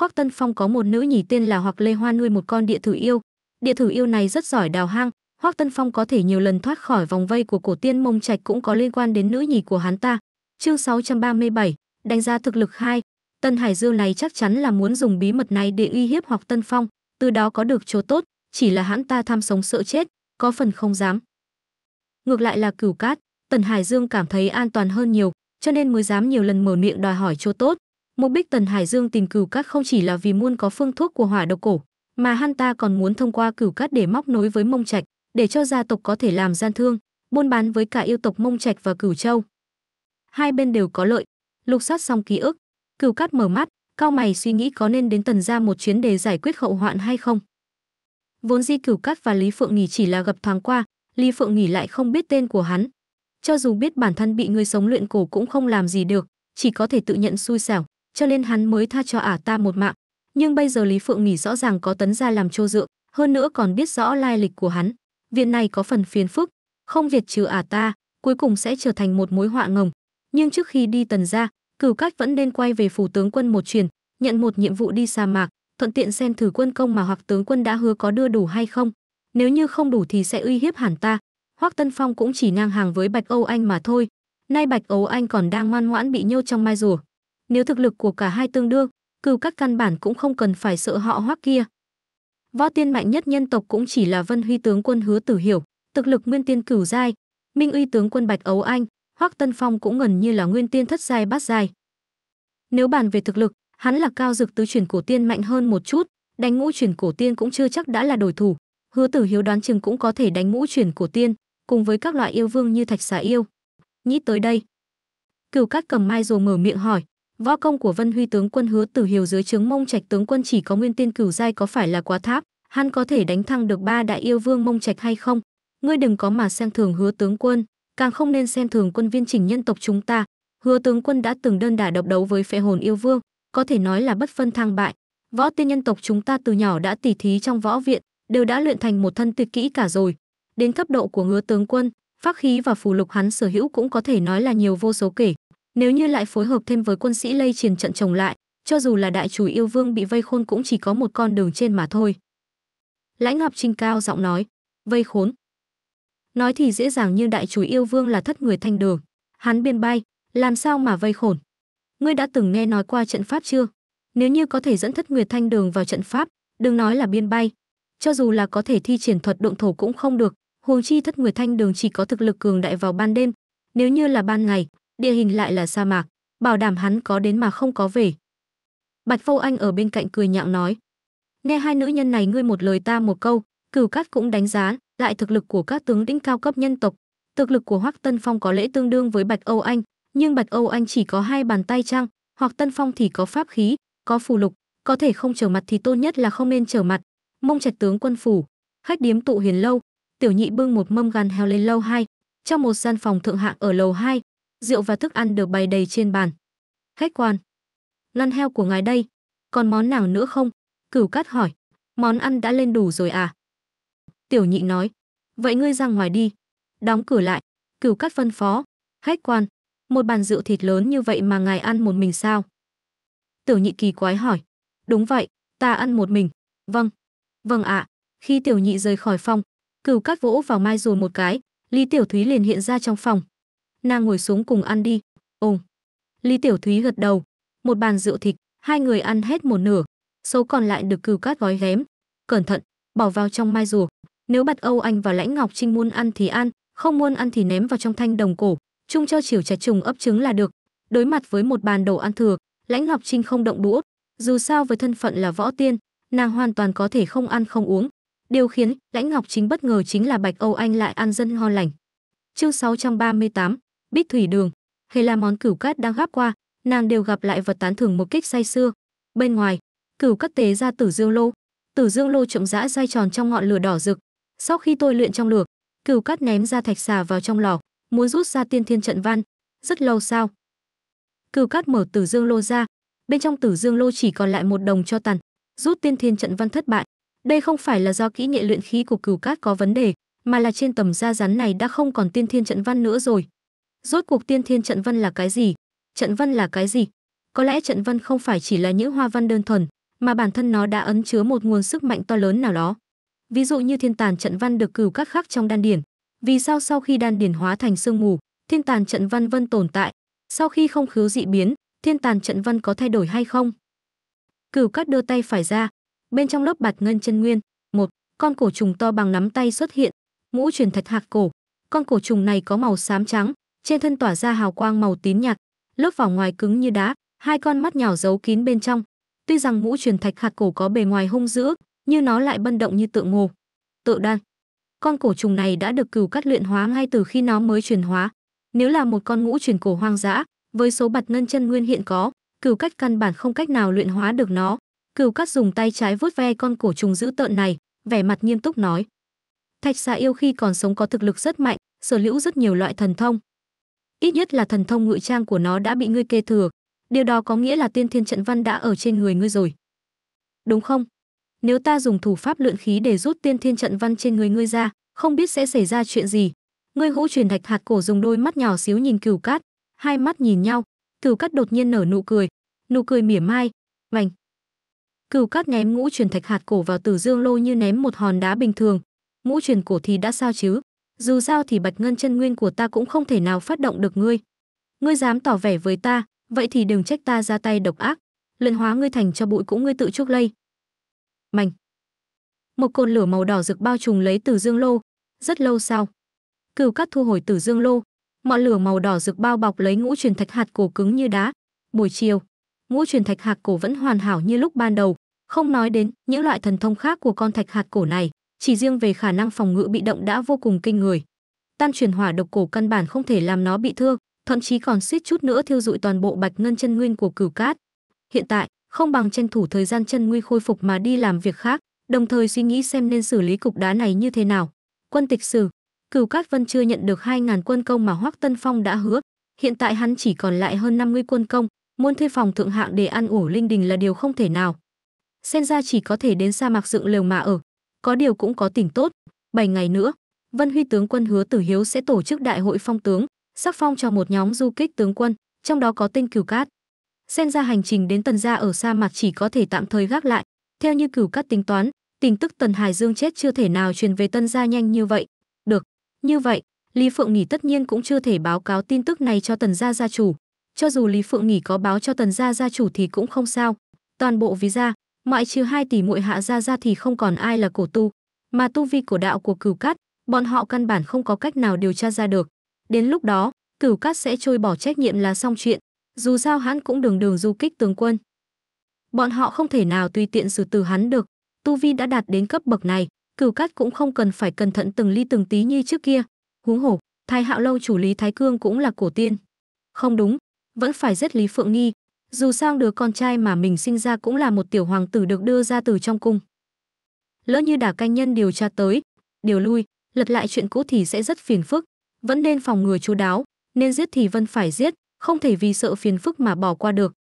hoặc tân phong có một nữ nhỉ tên là hoặc lê hoa nuôi một con địa thử yêu địa thử yêu này rất giỏi đào hang hoặc tân phong có thể nhiều lần thoát khỏi vòng vây của cổ tiên mông trạch cũng có liên quan đến nữ nhỉ của hắn ta chương 637, Đánh giá thực lực hai Tân Hải Dương này chắc chắn là muốn dùng bí mật này để uy hiếp hoặc Tân Phong, từ đó có được chỗ tốt, chỉ là hãn ta tham sống sợ chết, có phần không dám. Ngược lại là cửu cát, Tần Hải Dương cảm thấy an toàn hơn nhiều, cho nên mới dám nhiều lần mở miệng đòi hỏi chỗ tốt. Mục đích Tần Hải Dương tìm cửu cát không chỉ là vì muốn có phương thuốc của hỏa độc cổ, mà hắn ta còn muốn thông qua cửu cát để móc nối với Mông Trạch, để cho gia tộc có thể làm gian thương, buôn bán với cả yêu tộc Mông Trạch và Cửu Châu. Hai bên đều có lợi, lục soát xong ký ức cửu cát mở mắt cao mày suy nghĩ có nên đến tần ra một chuyến để giải quyết hậu hoạn hay không vốn di cửu cát và lý phượng nghỉ chỉ là gặp thoáng qua lý phượng nghỉ lại không biết tên của hắn cho dù biết bản thân bị người sống luyện cổ cũng không làm gì được chỉ có thể tự nhận xui xẻo cho nên hắn mới tha cho ả ta một mạng nhưng bây giờ lý phượng nghỉ rõ ràng có tấn gia làm trô dựa hơn nữa còn biết rõ lai lịch của hắn viện này có phần phiền phức không việt trừ ả ta cuối cùng sẽ trở thành một mối họa ngầm nhưng trước khi đi tần ra cửu cách vẫn nên quay về phủ tướng quân một chuyển nhận một nhiệm vụ đi sa mạc thuận tiện xem thử quân công mà hoặc tướng quân đã hứa có đưa đủ hay không nếu như không đủ thì sẽ uy hiếp hẳn ta hoắc tân phong cũng chỉ ngang hàng với bạch âu anh mà thôi nay bạch âu anh còn đang ngoan ngoãn bị nhô trong mai rùa nếu thực lực của cả hai tương đương cừu các căn bản cũng không cần phải sợ họ hoắc kia võ tiên mạnh nhất nhân tộc cũng chỉ là vân huy tướng quân hứa tử hiểu thực lực nguyên tiên cửu giai minh uy tướng quân bạch âu anh Hoắc Tân Phong cũng gần như là nguyên tiên thất giai bát giai. Nếu bàn về thực lực, hắn là cao dược tứ chuyển cổ tiên mạnh hơn một chút, đánh ngũ chuyển cổ tiên cũng chưa chắc đã là đối thủ. Hứa Tử Hiếu đoán chừng cũng có thể đánh ngũ chuyển cổ tiên, cùng với các loại yêu vương như thạch xà yêu. Nghĩ tới đây, Cửu Cát cầm mai rồi mở miệng hỏi, võ công của Vân Huy tướng quân Hứa Tử Hiếu dưới trướng Mông Trạch tướng quân chỉ có nguyên tiên cửu giai có phải là quá tháp, hắn có thể đánh thăng được ba đại yêu vương Mông Trạch hay không? Ngươi đừng có mà xem thường Hứa tướng quân càng không nên xem thường quân viên chỉnh nhân tộc chúng ta hứa tướng quân đã từng đơn đả độc đấu với phệ hồn yêu vương có thể nói là bất phân thăng bại võ tiên nhân tộc chúng ta từ nhỏ đã tỉ thí trong võ viện đều đã luyện thành một thân tuyệt kỹ cả rồi đến cấp độ của hứa tướng quân pháp khí và phù lục hắn sở hữu cũng có thể nói là nhiều vô số kể nếu như lại phối hợp thêm với quân sĩ lây triền trận chồng lại cho dù là đại chủ yêu vương bị vây khôn cũng chỉ có một con đường trên mà thôi lãnh ngọc trinh cao giọng nói vây khốn Nói thì dễ dàng như đại chúa yêu vương là thất người thanh đường. Hắn biên bay, làm sao mà vây khổn. Ngươi đã từng nghe nói qua trận pháp chưa? Nếu như có thể dẫn thất người thanh đường vào trận pháp, đừng nói là biên bay. Cho dù là có thể thi triển thuật động thổ cũng không được, huống chi thất người thanh đường chỉ có thực lực cường đại vào ban đêm. Nếu như là ban ngày, địa hình lại là sa mạc, bảo đảm hắn có đến mà không có về. Bạch Vô Anh ở bên cạnh cười nhạo nói. Nghe hai nữ nhân này ngươi một lời ta một câu, cửu cát cũng đánh giá, lại thực lực của các tướng lĩnh cao cấp nhân tộc. Thực lực của Hoắc Tân Phong có lẽ tương đương với Bạch Âu Anh, nhưng Bạch Âu Anh chỉ có hai bàn tay trăng, hoặc Tân Phong thì có pháp khí, có phù lục, có thể không trở mặt thì tốt nhất là không nên trở mặt. Mông Trạch tướng quân phủ, khách điếm tụ hiền lâu, tiểu nhị bưng một mâm gan heo lên lâu hai, trong một gian phòng thượng hạng ở lầu hai, rượu và thức ăn được bày đầy trên bàn. Khách quan, lăn heo của ngài đây, còn món nào nữa không? Cửu Cát hỏi, món ăn đã lên đủ rồi à? Tiểu nhị nói, vậy ngươi ra ngoài đi, đóng cửa lại, cửu cắt phân phó, khách quan, một bàn rượu thịt lớn như vậy mà ngài ăn một mình sao? Tiểu nhị kỳ quái hỏi, đúng vậy, ta ăn một mình, vâng, vâng ạ, à. khi tiểu nhị rời khỏi phòng, cửu cắt vỗ vào mai rùa một cái, Lý Tiểu Thúy liền hiện ra trong phòng. Nàng ngồi xuống cùng ăn đi, ồm. Lý Tiểu Thúy gật đầu, một bàn rượu thịt, hai người ăn hết một nửa, số còn lại được Cửu cát gói ghém, cẩn thận, bỏ vào trong mai rùa, nếu bật Âu Anh và Lãnh Ngọc Trinh muốn ăn thì ăn, không muốn ăn thì ném vào trong thanh đồng cổ, chung cho chiều trái trùng ấp trứng là được. Đối mặt với một bàn đồ ăn thừa, Lãnh Ngọc Trinh không động đũa, dù sao với thân phận là võ tiên, nàng hoàn toàn có thể không ăn không uống. Điều khiến Lãnh Ngọc Trinh bất ngờ chính là Bạch Âu Anh lại ăn dân ngon lành. Chương 638, Bích thủy đường, hay là món cửu cát đang gắp qua, nàng đều gặp lại vật tán thưởng một kích say xưa. Bên ngoài, cửu cắt tế ra Tử Dương Lô, Tử Dương Lô trộm dã dai tròn trong ngọn lửa đỏ rực, sau khi tôi luyện trong lửa, Cửu Cát ném ra thạch xà vào trong lò, muốn rút ra tiên thiên trận văn, rất lâu sau, Cửu Cát mở Tử Dương lô ra, bên trong Tử Dương lô chỉ còn lại một đồng cho tàn, rút tiên thiên trận văn thất bại. Đây không phải là do kỹ nghệ luyện khí của Cửu Cát có vấn đề, mà là trên tầm da rắn này đã không còn tiên thiên trận văn nữa rồi. Rốt cuộc tiên thiên trận văn là cái gì? Trận văn là cái gì? Có lẽ trận văn không phải chỉ là những hoa văn đơn thuần, mà bản thân nó đã ấn chứa một nguồn sức mạnh to lớn nào đó ví dụ như thiên tàn trận văn được cửu các khắc trong đan điển vì sao sau khi đan điển hóa thành sương mù thiên tàn trận văn vân tồn tại sau khi không khứu dị biến thiên tàn trận văn có thay đổi hay không cửu các đưa tay phải ra bên trong lớp bạch ngân chân nguyên một con cổ trùng to bằng nắm tay xuất hiện ngũ truyền thạch hạc cổ con cổ trùng này có màu xám trắng trên thân tỏa ra hào quang màu tím nhạt lớp vỏ ngoài cứng như đá hai con mắt nhỏ giấu kín bên trong tuy rằng ngũ truyền thạch hạc cổ có bề ngoài hung dữ như nó lại bân động như tượng ngô tự đan con cổ trùng này đã được cửu cắt luyện hóa ngay từ khi nó mới chuyển hóa nếu là một con ngũ truyền cổ hoang dã với số bạch ngân chân nguyên hiện có cửu cắt căn bản không cách nào luyện hóa được nó cửu cắt dùng tay trái vuốt ve con cổ trùng dữ tợn này vẻ mặt nghiêm túc nói thạch xà yêu khi còn sống có thực lực rất mạnh sở hữu rất nhiều loại thần thông ít nhất là thần thông ngụy trang của nó đã bị ngươi kê thừa điều đó có nghĩa là tiên thiên trận văn đã ở trên người ngươi rồi đúng không nếu ta dùng thủ pháp luyện khí để rút tiên thiên trận văn trên người ngươi ra không biết sẽ xảy ra chuyện gì ngươi hũ truyền thạch hạt cổ dùng đôi mắt nhỏ xíu nhìn cửu cát hai mắt nhìn nhau cửu cát đột nhiên nở nụ cười nụ cười mỉa mai vành cửu cát ném ngũ truyền thạch hạt cổ vào tử dương lô như ném một hòn đá bình thường ngũ truyền cổ thì đã sao chứ dù sao thì bạch ngân chân nguyên của ta cũng không thể nào phát động được ngươi ngươi dám tỏ vẻ với ta vậy thì đừng trách ta ra tay độc ác luyện hóa ngươi thành cho bụi cũng ngươi tự chuốc lây Mảnh. Một cồn lửa màu đỏ rực bao trùm lấy Tử Dương Lô, rất lâu sau. Cửu cát thu hồi Tử Dương Lô, ngọn lửa màu đỏ rực bao bọc lấy ngũ truyền thạch hạt cổ cứng như đá. Buổi chiều, ngũ truyền thạch hạt cổ vẫn hoàn hảo như lúc ban đầu, không nói đến những loại thần thông khác của con thạch hạt cổ này, chỉ riêng về khả năng phòng ngự bị động đã vô cùng kinh người. Tam truyền hỏa độc cổ căn bản không thể làm nó bị thương, thậm chí còn suýt chút nữa thiêu dụi toàn bộ bạch ngân chân nguyên của cửu cát. Hiện tại, không bằng tranh thủ thời gian chân nguy khôi phục mà đi làm việc khác, đồng thời suy nghĩ xem nên xử lý cục đá này như thế nào. Quân tịch sử, Cửu Cát Vân chưa nhận được 2.000 quân công mà Hoắc Tân Phong đã hứa, hiện tại hắn chỉ còn lại hơn 50 quân công, muốn thuê phòng thượng hạng để ăn ủ linh đình là điều không thể nào. Xem ra chỉ có thể đến sa mạc dựng lều mà ở, có điều cũng có tỉnh tốt, 7 ngày nữa, Vân Huy tướng quân hứa Tử Hiếu sẽ tổ chức đại hội phong tướng, sắc phong cho một nhóm du kích tướng quân, trong đó có tên Cửu Cát xem ra hành trình đến Tần gia ở sa mạc chỉ có thể tạm thời gác lại. Theo như cửu cắt tính toán, tin tức Tần Hải Dương chết chưa thể nào truyền về Tân gia nhanh như vậy. Được, như vậy, Lý Phượng Nghỉ tất nhiên cũng chưa thể báo cáo tin tức này cho Tần gia gia chủ. Cho dù Lý Phượng Nghỉ có báo cho Tần gia gia chủ thì cũng không sao. Toàn bộ ví gia, ngoại trừ hai tỷ muội hạ gia gia thì không còn ai là cổ tu, mà tu vi của đạo của cửu cát, bọn họ căn bản không có cách nào điều tra ra được. Đến lúc đó, cửu cát sẽ trôi bỏ trách nhiệm là xong chuyện dù sao hắn cũng đường đường du kích tướng quân. Bọn họ không thể nào tùy tiện xử tử hắn được, tu vi đã đạt đến cấp bậc này, cửu cát cũng không cần phải cẩn thận từng ly từng tí như trước kia. Huống hổ, Thái Hạo lâu chủ Lý Thái Cương cũng là cổ tiên. Không đúng, vẫn phải giết Lý Phượng Nghi, dù sao đứa con trai mà mình sinh ra cũng là một tiểu hoàng tử được đưa ra từ trong cung. Lỡ như đả canh nhân điều tra tới, điều lui, lật lại chuyện cũ thì sẽ rất phiền phức, vẫn nên phòng ngừa chú đáo, nên giết thì vẫn phải giết, không thể vì sợ phiền phức mà bỏ qua được.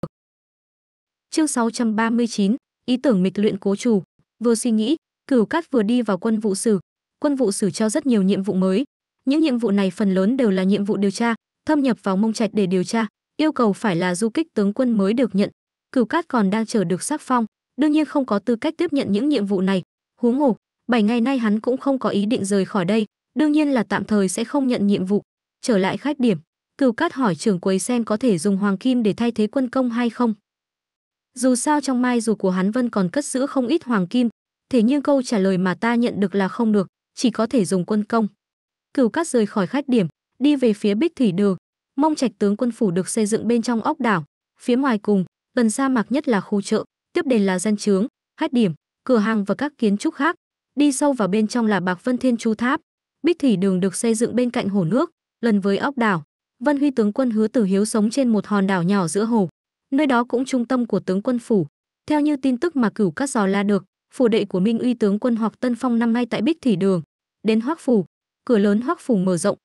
Chương 639, ý tưởng mịch luyện cố chủ, vừa suy nghĩ, Cửu Cát vừa đi vào quân vụ sử. Quân vụ sử cho rất nhiều nhiệm vụ mới, những nhiệm vụ này phần lớn đều là nhiệm vụ điều tra, thâm nhập vào mông trạch để điều tra, yêu cầu phải là du kích tướng quân mới được nhận. Cửu Cát còn đang chờ được sắc phong, đương nhiên không có tư cách tiếp nhận những nhiệm vụ này. Huống hồ, 7 ngày nay hắn cũng không có ý định rời khỏi đây, đương nhiên là tạm thời sẽ không nhận nhiệm vụ. Trở lại khách điểm, Cửu Cát hỏi trưởng quầy sen có thể dùng hoàng kim để thay thế quân công hay không. Dù sao trong mai dù của hắn Vân còn cất giữ không ít hoàng kim, thế nhưng câu trả lời mà ta nhận được là không được, chỉ có thể dùng quân công. Cửu Cát rời khỏi khách điểm, đi về phía Bích Thủy Đường, mong trạch tướng quân phủ được xây dựng bên trong ốc đảo, phía ngoài cùng, gần sa mạc nhất là khu chợ, tiếp đến là dân trướng, khách điểm, cửa hàng và các kiến trúc khác. Đi sâu vào bên trong là Bạc Vân Thiên Chu Tháp. Bích Thủy Đường được xây dựng bên cạnh hồ nước, lần với ốc đảo. Vân Huy tướng quân Hứa Tử Hiếu sống trên một hòn đảo nhỏ giữa hồ, nơi đó cũng trung tâm của tướng quân phủ. Theo như tin tức mà cửu các dò la được, phủ đệ của Minh Uy tướng quân Hoặc Tân Phong năm nay tại Bích Thủy Đường, đến Hoắc phủ, cửa lớn Hoắc phủ mở rộng.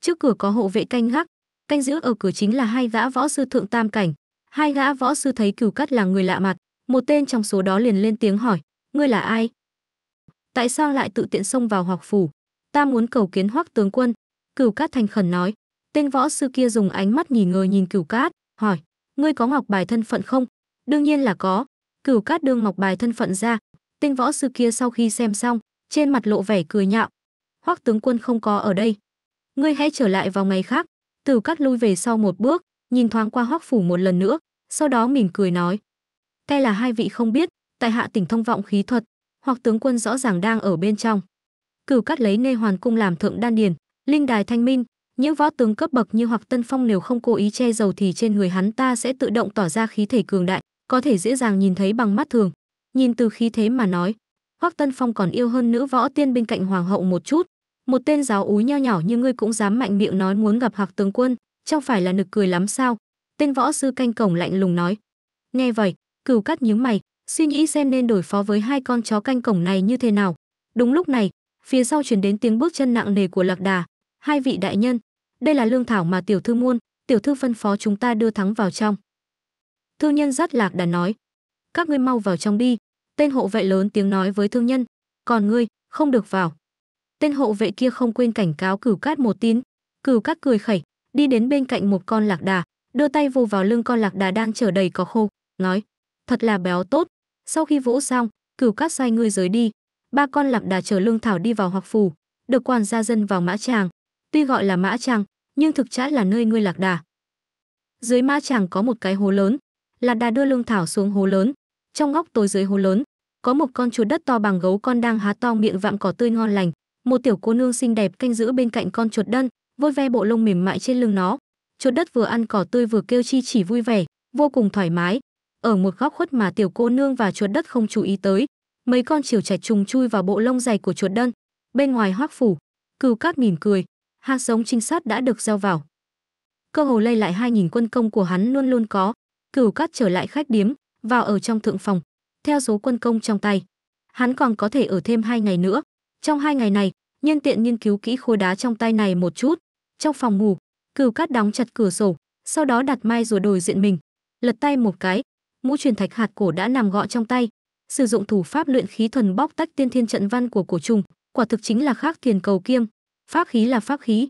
Trước cửa có hộ vệ canh gác, canh giữ ở cửa chính là hai gã võ sư thượng tam cảnh. Hai gã võ sư thấy cửu cắt là người lạ mặt, một tên trong số đó liền lên tiếng hỏi, ngươi là ai? Tại sao lại tự tiện xông vào Hoắc phủ? Ta muốn cầu kiến Hoắc tướng quân. Cửu Cát thành khẩn nói, Tên võ sư kia dùng ánh mắt nghỉ ngờ nhìn Cửu Cát, hỏi: "Ngươi có ngọc bài thân phận không?" "Đương nhiên là có." Cửu Cát đương ngọc bài thân phận ra, tên võ sư kia sau khi xem xong, trên mặt lộ vẻ cười nhạo. "Hoắc tướng quân không có ở đây, ngươi hãy trở lại vào ngày khác." Tử Cát lui về sau một bước, nhìn thoáng qua Hoắc phủ một lần nữa, sau đó mỉm cười nói: "Đây là hai vị không biết, tại hạ tỉnh thông vọng khí thuật, hoặc tướng quân rõ ràng đang ở bên trong." Cửu Cát lấy Nê Hoàn cung làm thượng đan điền, linh đài thanh minh, những võ tướng cấp bậc như hoặc Tân Phong nếu không cố ý che giấu thì trên người hắn ta sẽ tự động tỏ ra khí thể cường đại, có thể dễ dàng nhìn thấy bằng mắt thường. Nhìn từ khí thế mà nói, Hoắc Tân Phong còn yêu hơn nữ võ tiên bên cạnh hoàng hậu một chút. Một tên giáo úi nho nhỏ như ngươi cũng dám mạnh miệng nói muốn gặp Hoặc tướng quân, chẳng phải là nực cười lắm sao? Tên võ sư canh cổng lạnh lùng nói. Nghe vậy, Cửu Cát nhướng mày, suy nghĩ xem nên đối phó với hai con chó canh cổng này như thế nào. Đúng lúc này, phía sau truyền đến tiếng bước chân nặng nề của Lạc Đà, "Hai vị đại nhân, đây là lương thảo mà tiểu thư muôn tiểu thư phân phó chúng ta đưa thắng vào trong thương nhân dắt lạc đà nói các ngươi mau vào trong đi tên hộ vệ lớn tiếng nói với thương nhân còn ngươi không được vào tên hộ vệ kia không quên cảnh cáo cửu cát một tín cửu cát cười khẩy đi đến bên cạnh một con lạc đà đưa tay vô vào lưng con lạc đà đang chở đầy có khô nói thật là béo tốt sau khi vỗ xong cửu cát sai ngươi rời đi ba con lạc đà chở lương thảo đi vào hoặc phủ được quan gia dân vào mã tràng Tuy gọi là Mã Tràng, nhưng thực chất là nơi nuôi lạc đà. Dưới Mã Tràng có một cái hố lớn, lạc đà đưa lương thảo xuống hố lớn. Trong góc tối dưới hố lớn, có một con chuột đất to bằng gấu con đang há to miệng vạm cỏ tươi ngon lành. Một tiểu cô nương xinh đẹp canh giữ bên cạnh con chuột đân, vôi ve bộ lông mềm mại trên lưng nó. Chuột đất vừa ăn cỏ tươi vừa kêu chi chỉ vui vẻ, vô cùng thoải mái. Ở một góc khuất mà tiểu cô nương và chuột đất không chú ý tới, mấy con chiều trẻ trùng chui vào bộ lông dày của chuột đân. Bên ngoài hoác phủ, cừu cát mỉm cười, hạt giống trinh sát đã được gieo vào. Cơ hồ lây lại 2.000 quân công của hắn luôn luôn có, cửu cát trở lại khách điếm, vào ở trong thượng phòng, theo số quân công trong tay. Hắn còn có thể ở thêm hai ngày nữa. Trong hai ngày này, nhân tiện nghiên cứu kỹ khối đá trong tay này một chút. Trong phòng ngủ, cửu cát đóng chặt cửa sổ, sau đó đặt mai rùa đổi diện mình. Lật tay một cái, mũ truyền thạch hạt cổ đã nằm gọn trong tay. Sử dụng thủ pháp luyện khí thuần bóc tách tiên thiên trận văn của cổ trùng, quả thực chính là khác thiền cầu kiêm, Pháp khí là pháp khí.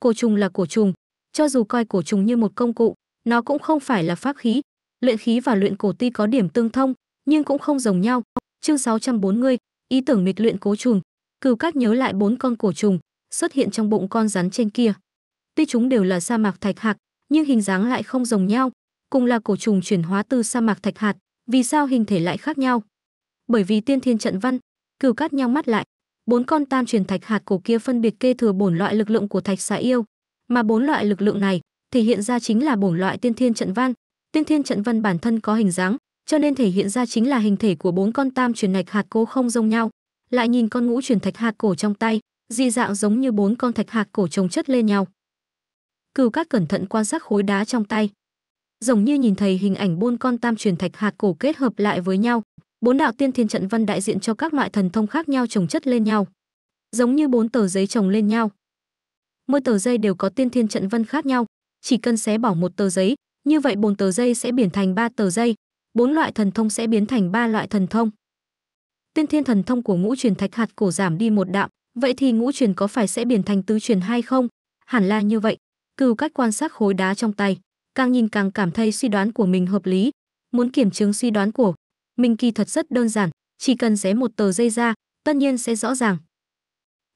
Cổ trùng là cổ trùng, cho dù coi cổ trùng như một công cụ, nó cũng không phải là pháp khí. Luyện khí và luyện cổ tuy có điểm tương thông, nhưng cũng không giống nhau. Chương 640, ý tưởng mịch luyện cố trùng. Cừu Cát nhớ lại bốn con cổ trùng xuất hiện trong bụng con rắn trên kia. Tuy chúng đều là sa mạc thạch hạt, nhưng hình dáng lại không giống nhau, cùng là cổ trùng chuyển hóa từ sa mạc thạch hạt, vì sao hình thể lại khác nhau? Bởi vì tiên thiên trận văn, Cừu Cát nhau mắt lại, bốn con tam truyền thạch hạt cổ kia phân biệt kê thừa bổn loại lực lượng của thạch xà yêu mà bốn loại lực lượng này thể hiện ra chính là bổn loại tiên thiên trận văn tiên thiên trận văn bản thân có hình dáng cho nên thể hiện ra chính là hình thể của bốn con tam truyền thạch hạt cổ không giống nhau lại nhìn con ngũ truyền thạch hạt cổ trong tay dị dạng giống như bốn con thạch hạt cổ chồng chất lên nhau cừu các cẩn thận quan sát khối đá trong tay giống như nhìn thấy hình ảnh bốn con tam truyền thạch hạt cổ kết hợp lại với nhau bốn đạo tiên thiên trận văn đại diện cho các loại thần thông khác nhau chồng chất lên nhau giống như bốn tờ giấy chồng lên nhau mỗi tờ giấy đều có tiên thiên trận văn khác nhau chỉ cần xé bỏ một tờ giấy như vậy bốn tờ giấy sẽ biến thành ba tờ giấy bốn loại thần thông sẽ biến thành ba loại thần thông tiên thiên thần thông của ngũ truyền thạch hạt cổ giảm đi một đạo vậy thì ngũ truyền có phải sẽ biến thành tứ truyền hay không hẳn là như vậy cừu cách quan sát khối đá trong tay càng nhìn càng cảm thấy suy đoán của mình hợp lý muốn kiểm chứng suy đoán của mình kỳ thuật rất đơn giản, chỉ cần xé một tờ giấy ra, tất nhiên sẽ rõ ràng.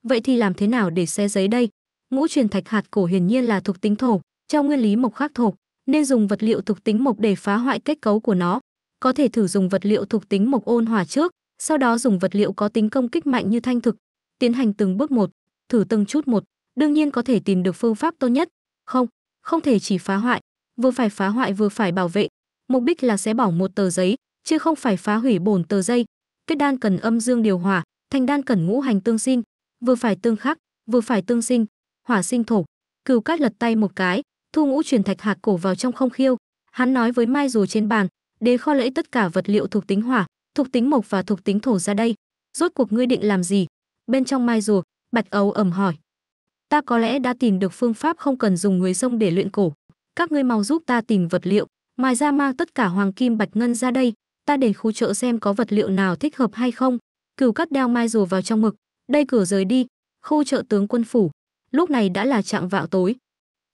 Vậy thì làm thế nào để xé giấy đây? Ngũ truyền thạch hạt cổ hiển nhiên là thuộc tính thổ, trong nguyên lý mộc khắc thổ, nên dùng vật liệu thuộc tính mộc để phá hoại kết cấu của nó. Có thể thử dùng vật liệu thuộc tính mộc ôn hòa trước, sau đó dùng vật liệu có tính công kích mạnh như thanh thực, tiến hành từng bước một, thử từng chút một, đương nhiên có thể tìm được phương pháp tốt nhất. Không, không thể chỉ phá hoại, vừa phải phá hoại vừa phải bảo vệ. Mục đích là sẽ bỏ một tờ giấy, chứ không phải phá hủy bổn tờ dây. Kết đan cần âm dương điều hòa, thành đan cần ngũ hành tương sinh, vừa phải tương khắc, vừa phải tương sinh, hỏa sinh thổ. Cửu Cát lật tay một cái, thu ngũ truyền thạch hạt cổ vào trong không khiêu. Hắn nói với Mai dù trên bàn, đế kho lẫy tất cả vật liệu thuộc tính hỏa, thuộc tính mộc và thuộc tính thổ ra đây. Rốt cuộc ngươi định làm gì? Bên trong mai rùa, Bạch Ấu ẩm hỏi. Ta có lẽ đã tìm được phương pháp không cần dùng người sông để luyện cổ. Các ngươi mau giúp ta tìm vật liệu, ngoài ra mang tất cả hoàng kim bạch ngân ra đây, ta đến khu chợ xem có vật liệu nào thích hợp hay không. Cửu cắt đeo mai rùa vào trong mực, đây cửa rời đi, khu chợ tướng quân phủ. Lúc này đã là trạng vạo tối.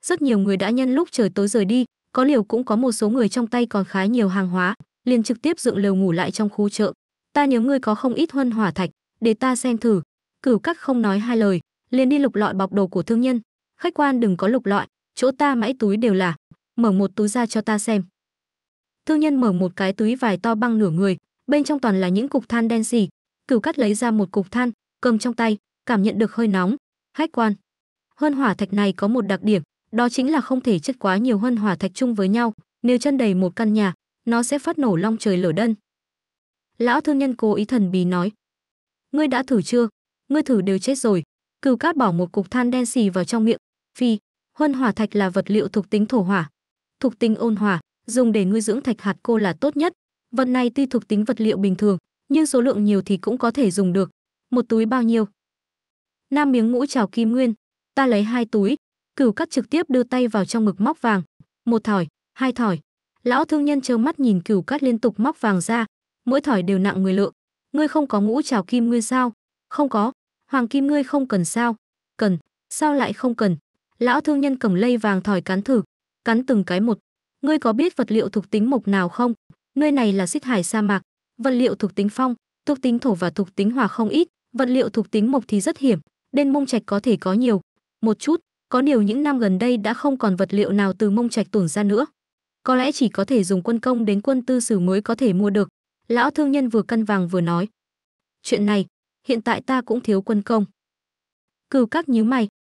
Rất nhiều người đã nhân lúc trời tối rời đi, có liều cũng có một số người trong tay còn khá nhiều hàng hóa, liền trực tiếp dựng lều ngủ lại trong khu chợ. Ta nhớ ngươi có không ít huân hỏa thạch, để ta xem thử. Cửu cắt không nói hai lời, liền đi lục lọi bọc đồ của thương nhân. Khách quan đừng có lục lọi, chỗ ta mãi túi đều là, mở một túi ra cho ta xem thương nhân mở một cái túi vải to băng nửa người bên trong toàn là những cục than đen xì cửu cắt lấy ra một cục than cầm trong tay cảm nhận được hơi nóng khách quan hơn hỏa thạch này có một đặc điểm đó chính là không thể chất quá nhiều hơn hỏa thạch chung với nhau nếu chân đầy một căn nhà nó sẽ phát nổ long trời lở đân lão thương nhân cố ý thần bí nói ngươi đã thử chưa ngươi thử đều chết rồi Cửu cát bỏ một cục than đen xì vào trong miệng phi huân hỏa thạch là vật liệu thuộc tính thổ hỏa thuộc tính ôn hỏa dùng để nuôi dưỡng thạch hạt cô là tốt nhất. Vật này tuy thuộc tính vật liệu bình thường, nhưng số lượng nhiều thì cũng có thể dùng được. Một túi bao nhiêu? Nam miếng ngũ trào kim nguyên, ta lấy hai túi. Cửu cắt trực tiếp đưa tay vào trong mực móc vàng, một thỏi, hai thỏi. Lão thương nhân trơ mắt nhìn cửu cắt liên tục móc vàng ra, mỗi thỏi đều nặng người lượng. Ngươi không có ngũ trào kim nguyên sao? Không có. Hoàng kim ngươi không cần sao? Cần. Sao lại không cần? Lão thương nhân cầm lây vàng thỏi cắn thử, cắn từng cái một ngươi có biết vật liệu thuộc tính mộc nào không? Nơi này là xích hải sa mạc, vật liệu thuộc tính phong, thuộc tính thổ và thuộc tính hỏa không ít, vật liệu thuộc tính mộc thì rất hiểm, đên mông trạch có thể có nhiều. Một chút, có điều những năm gần đây đã không còn vật liệu nào từ mông trạch tổn ra nữa. Có lẽ chỉ có thể dùng quân công đến quân tư sử mới có thể mua được. Lão thương nhân vừa cân vàng vừa nói. Chuyện này, hiện tại ta cũng thiếu quân công. Cừu các nhíu mày,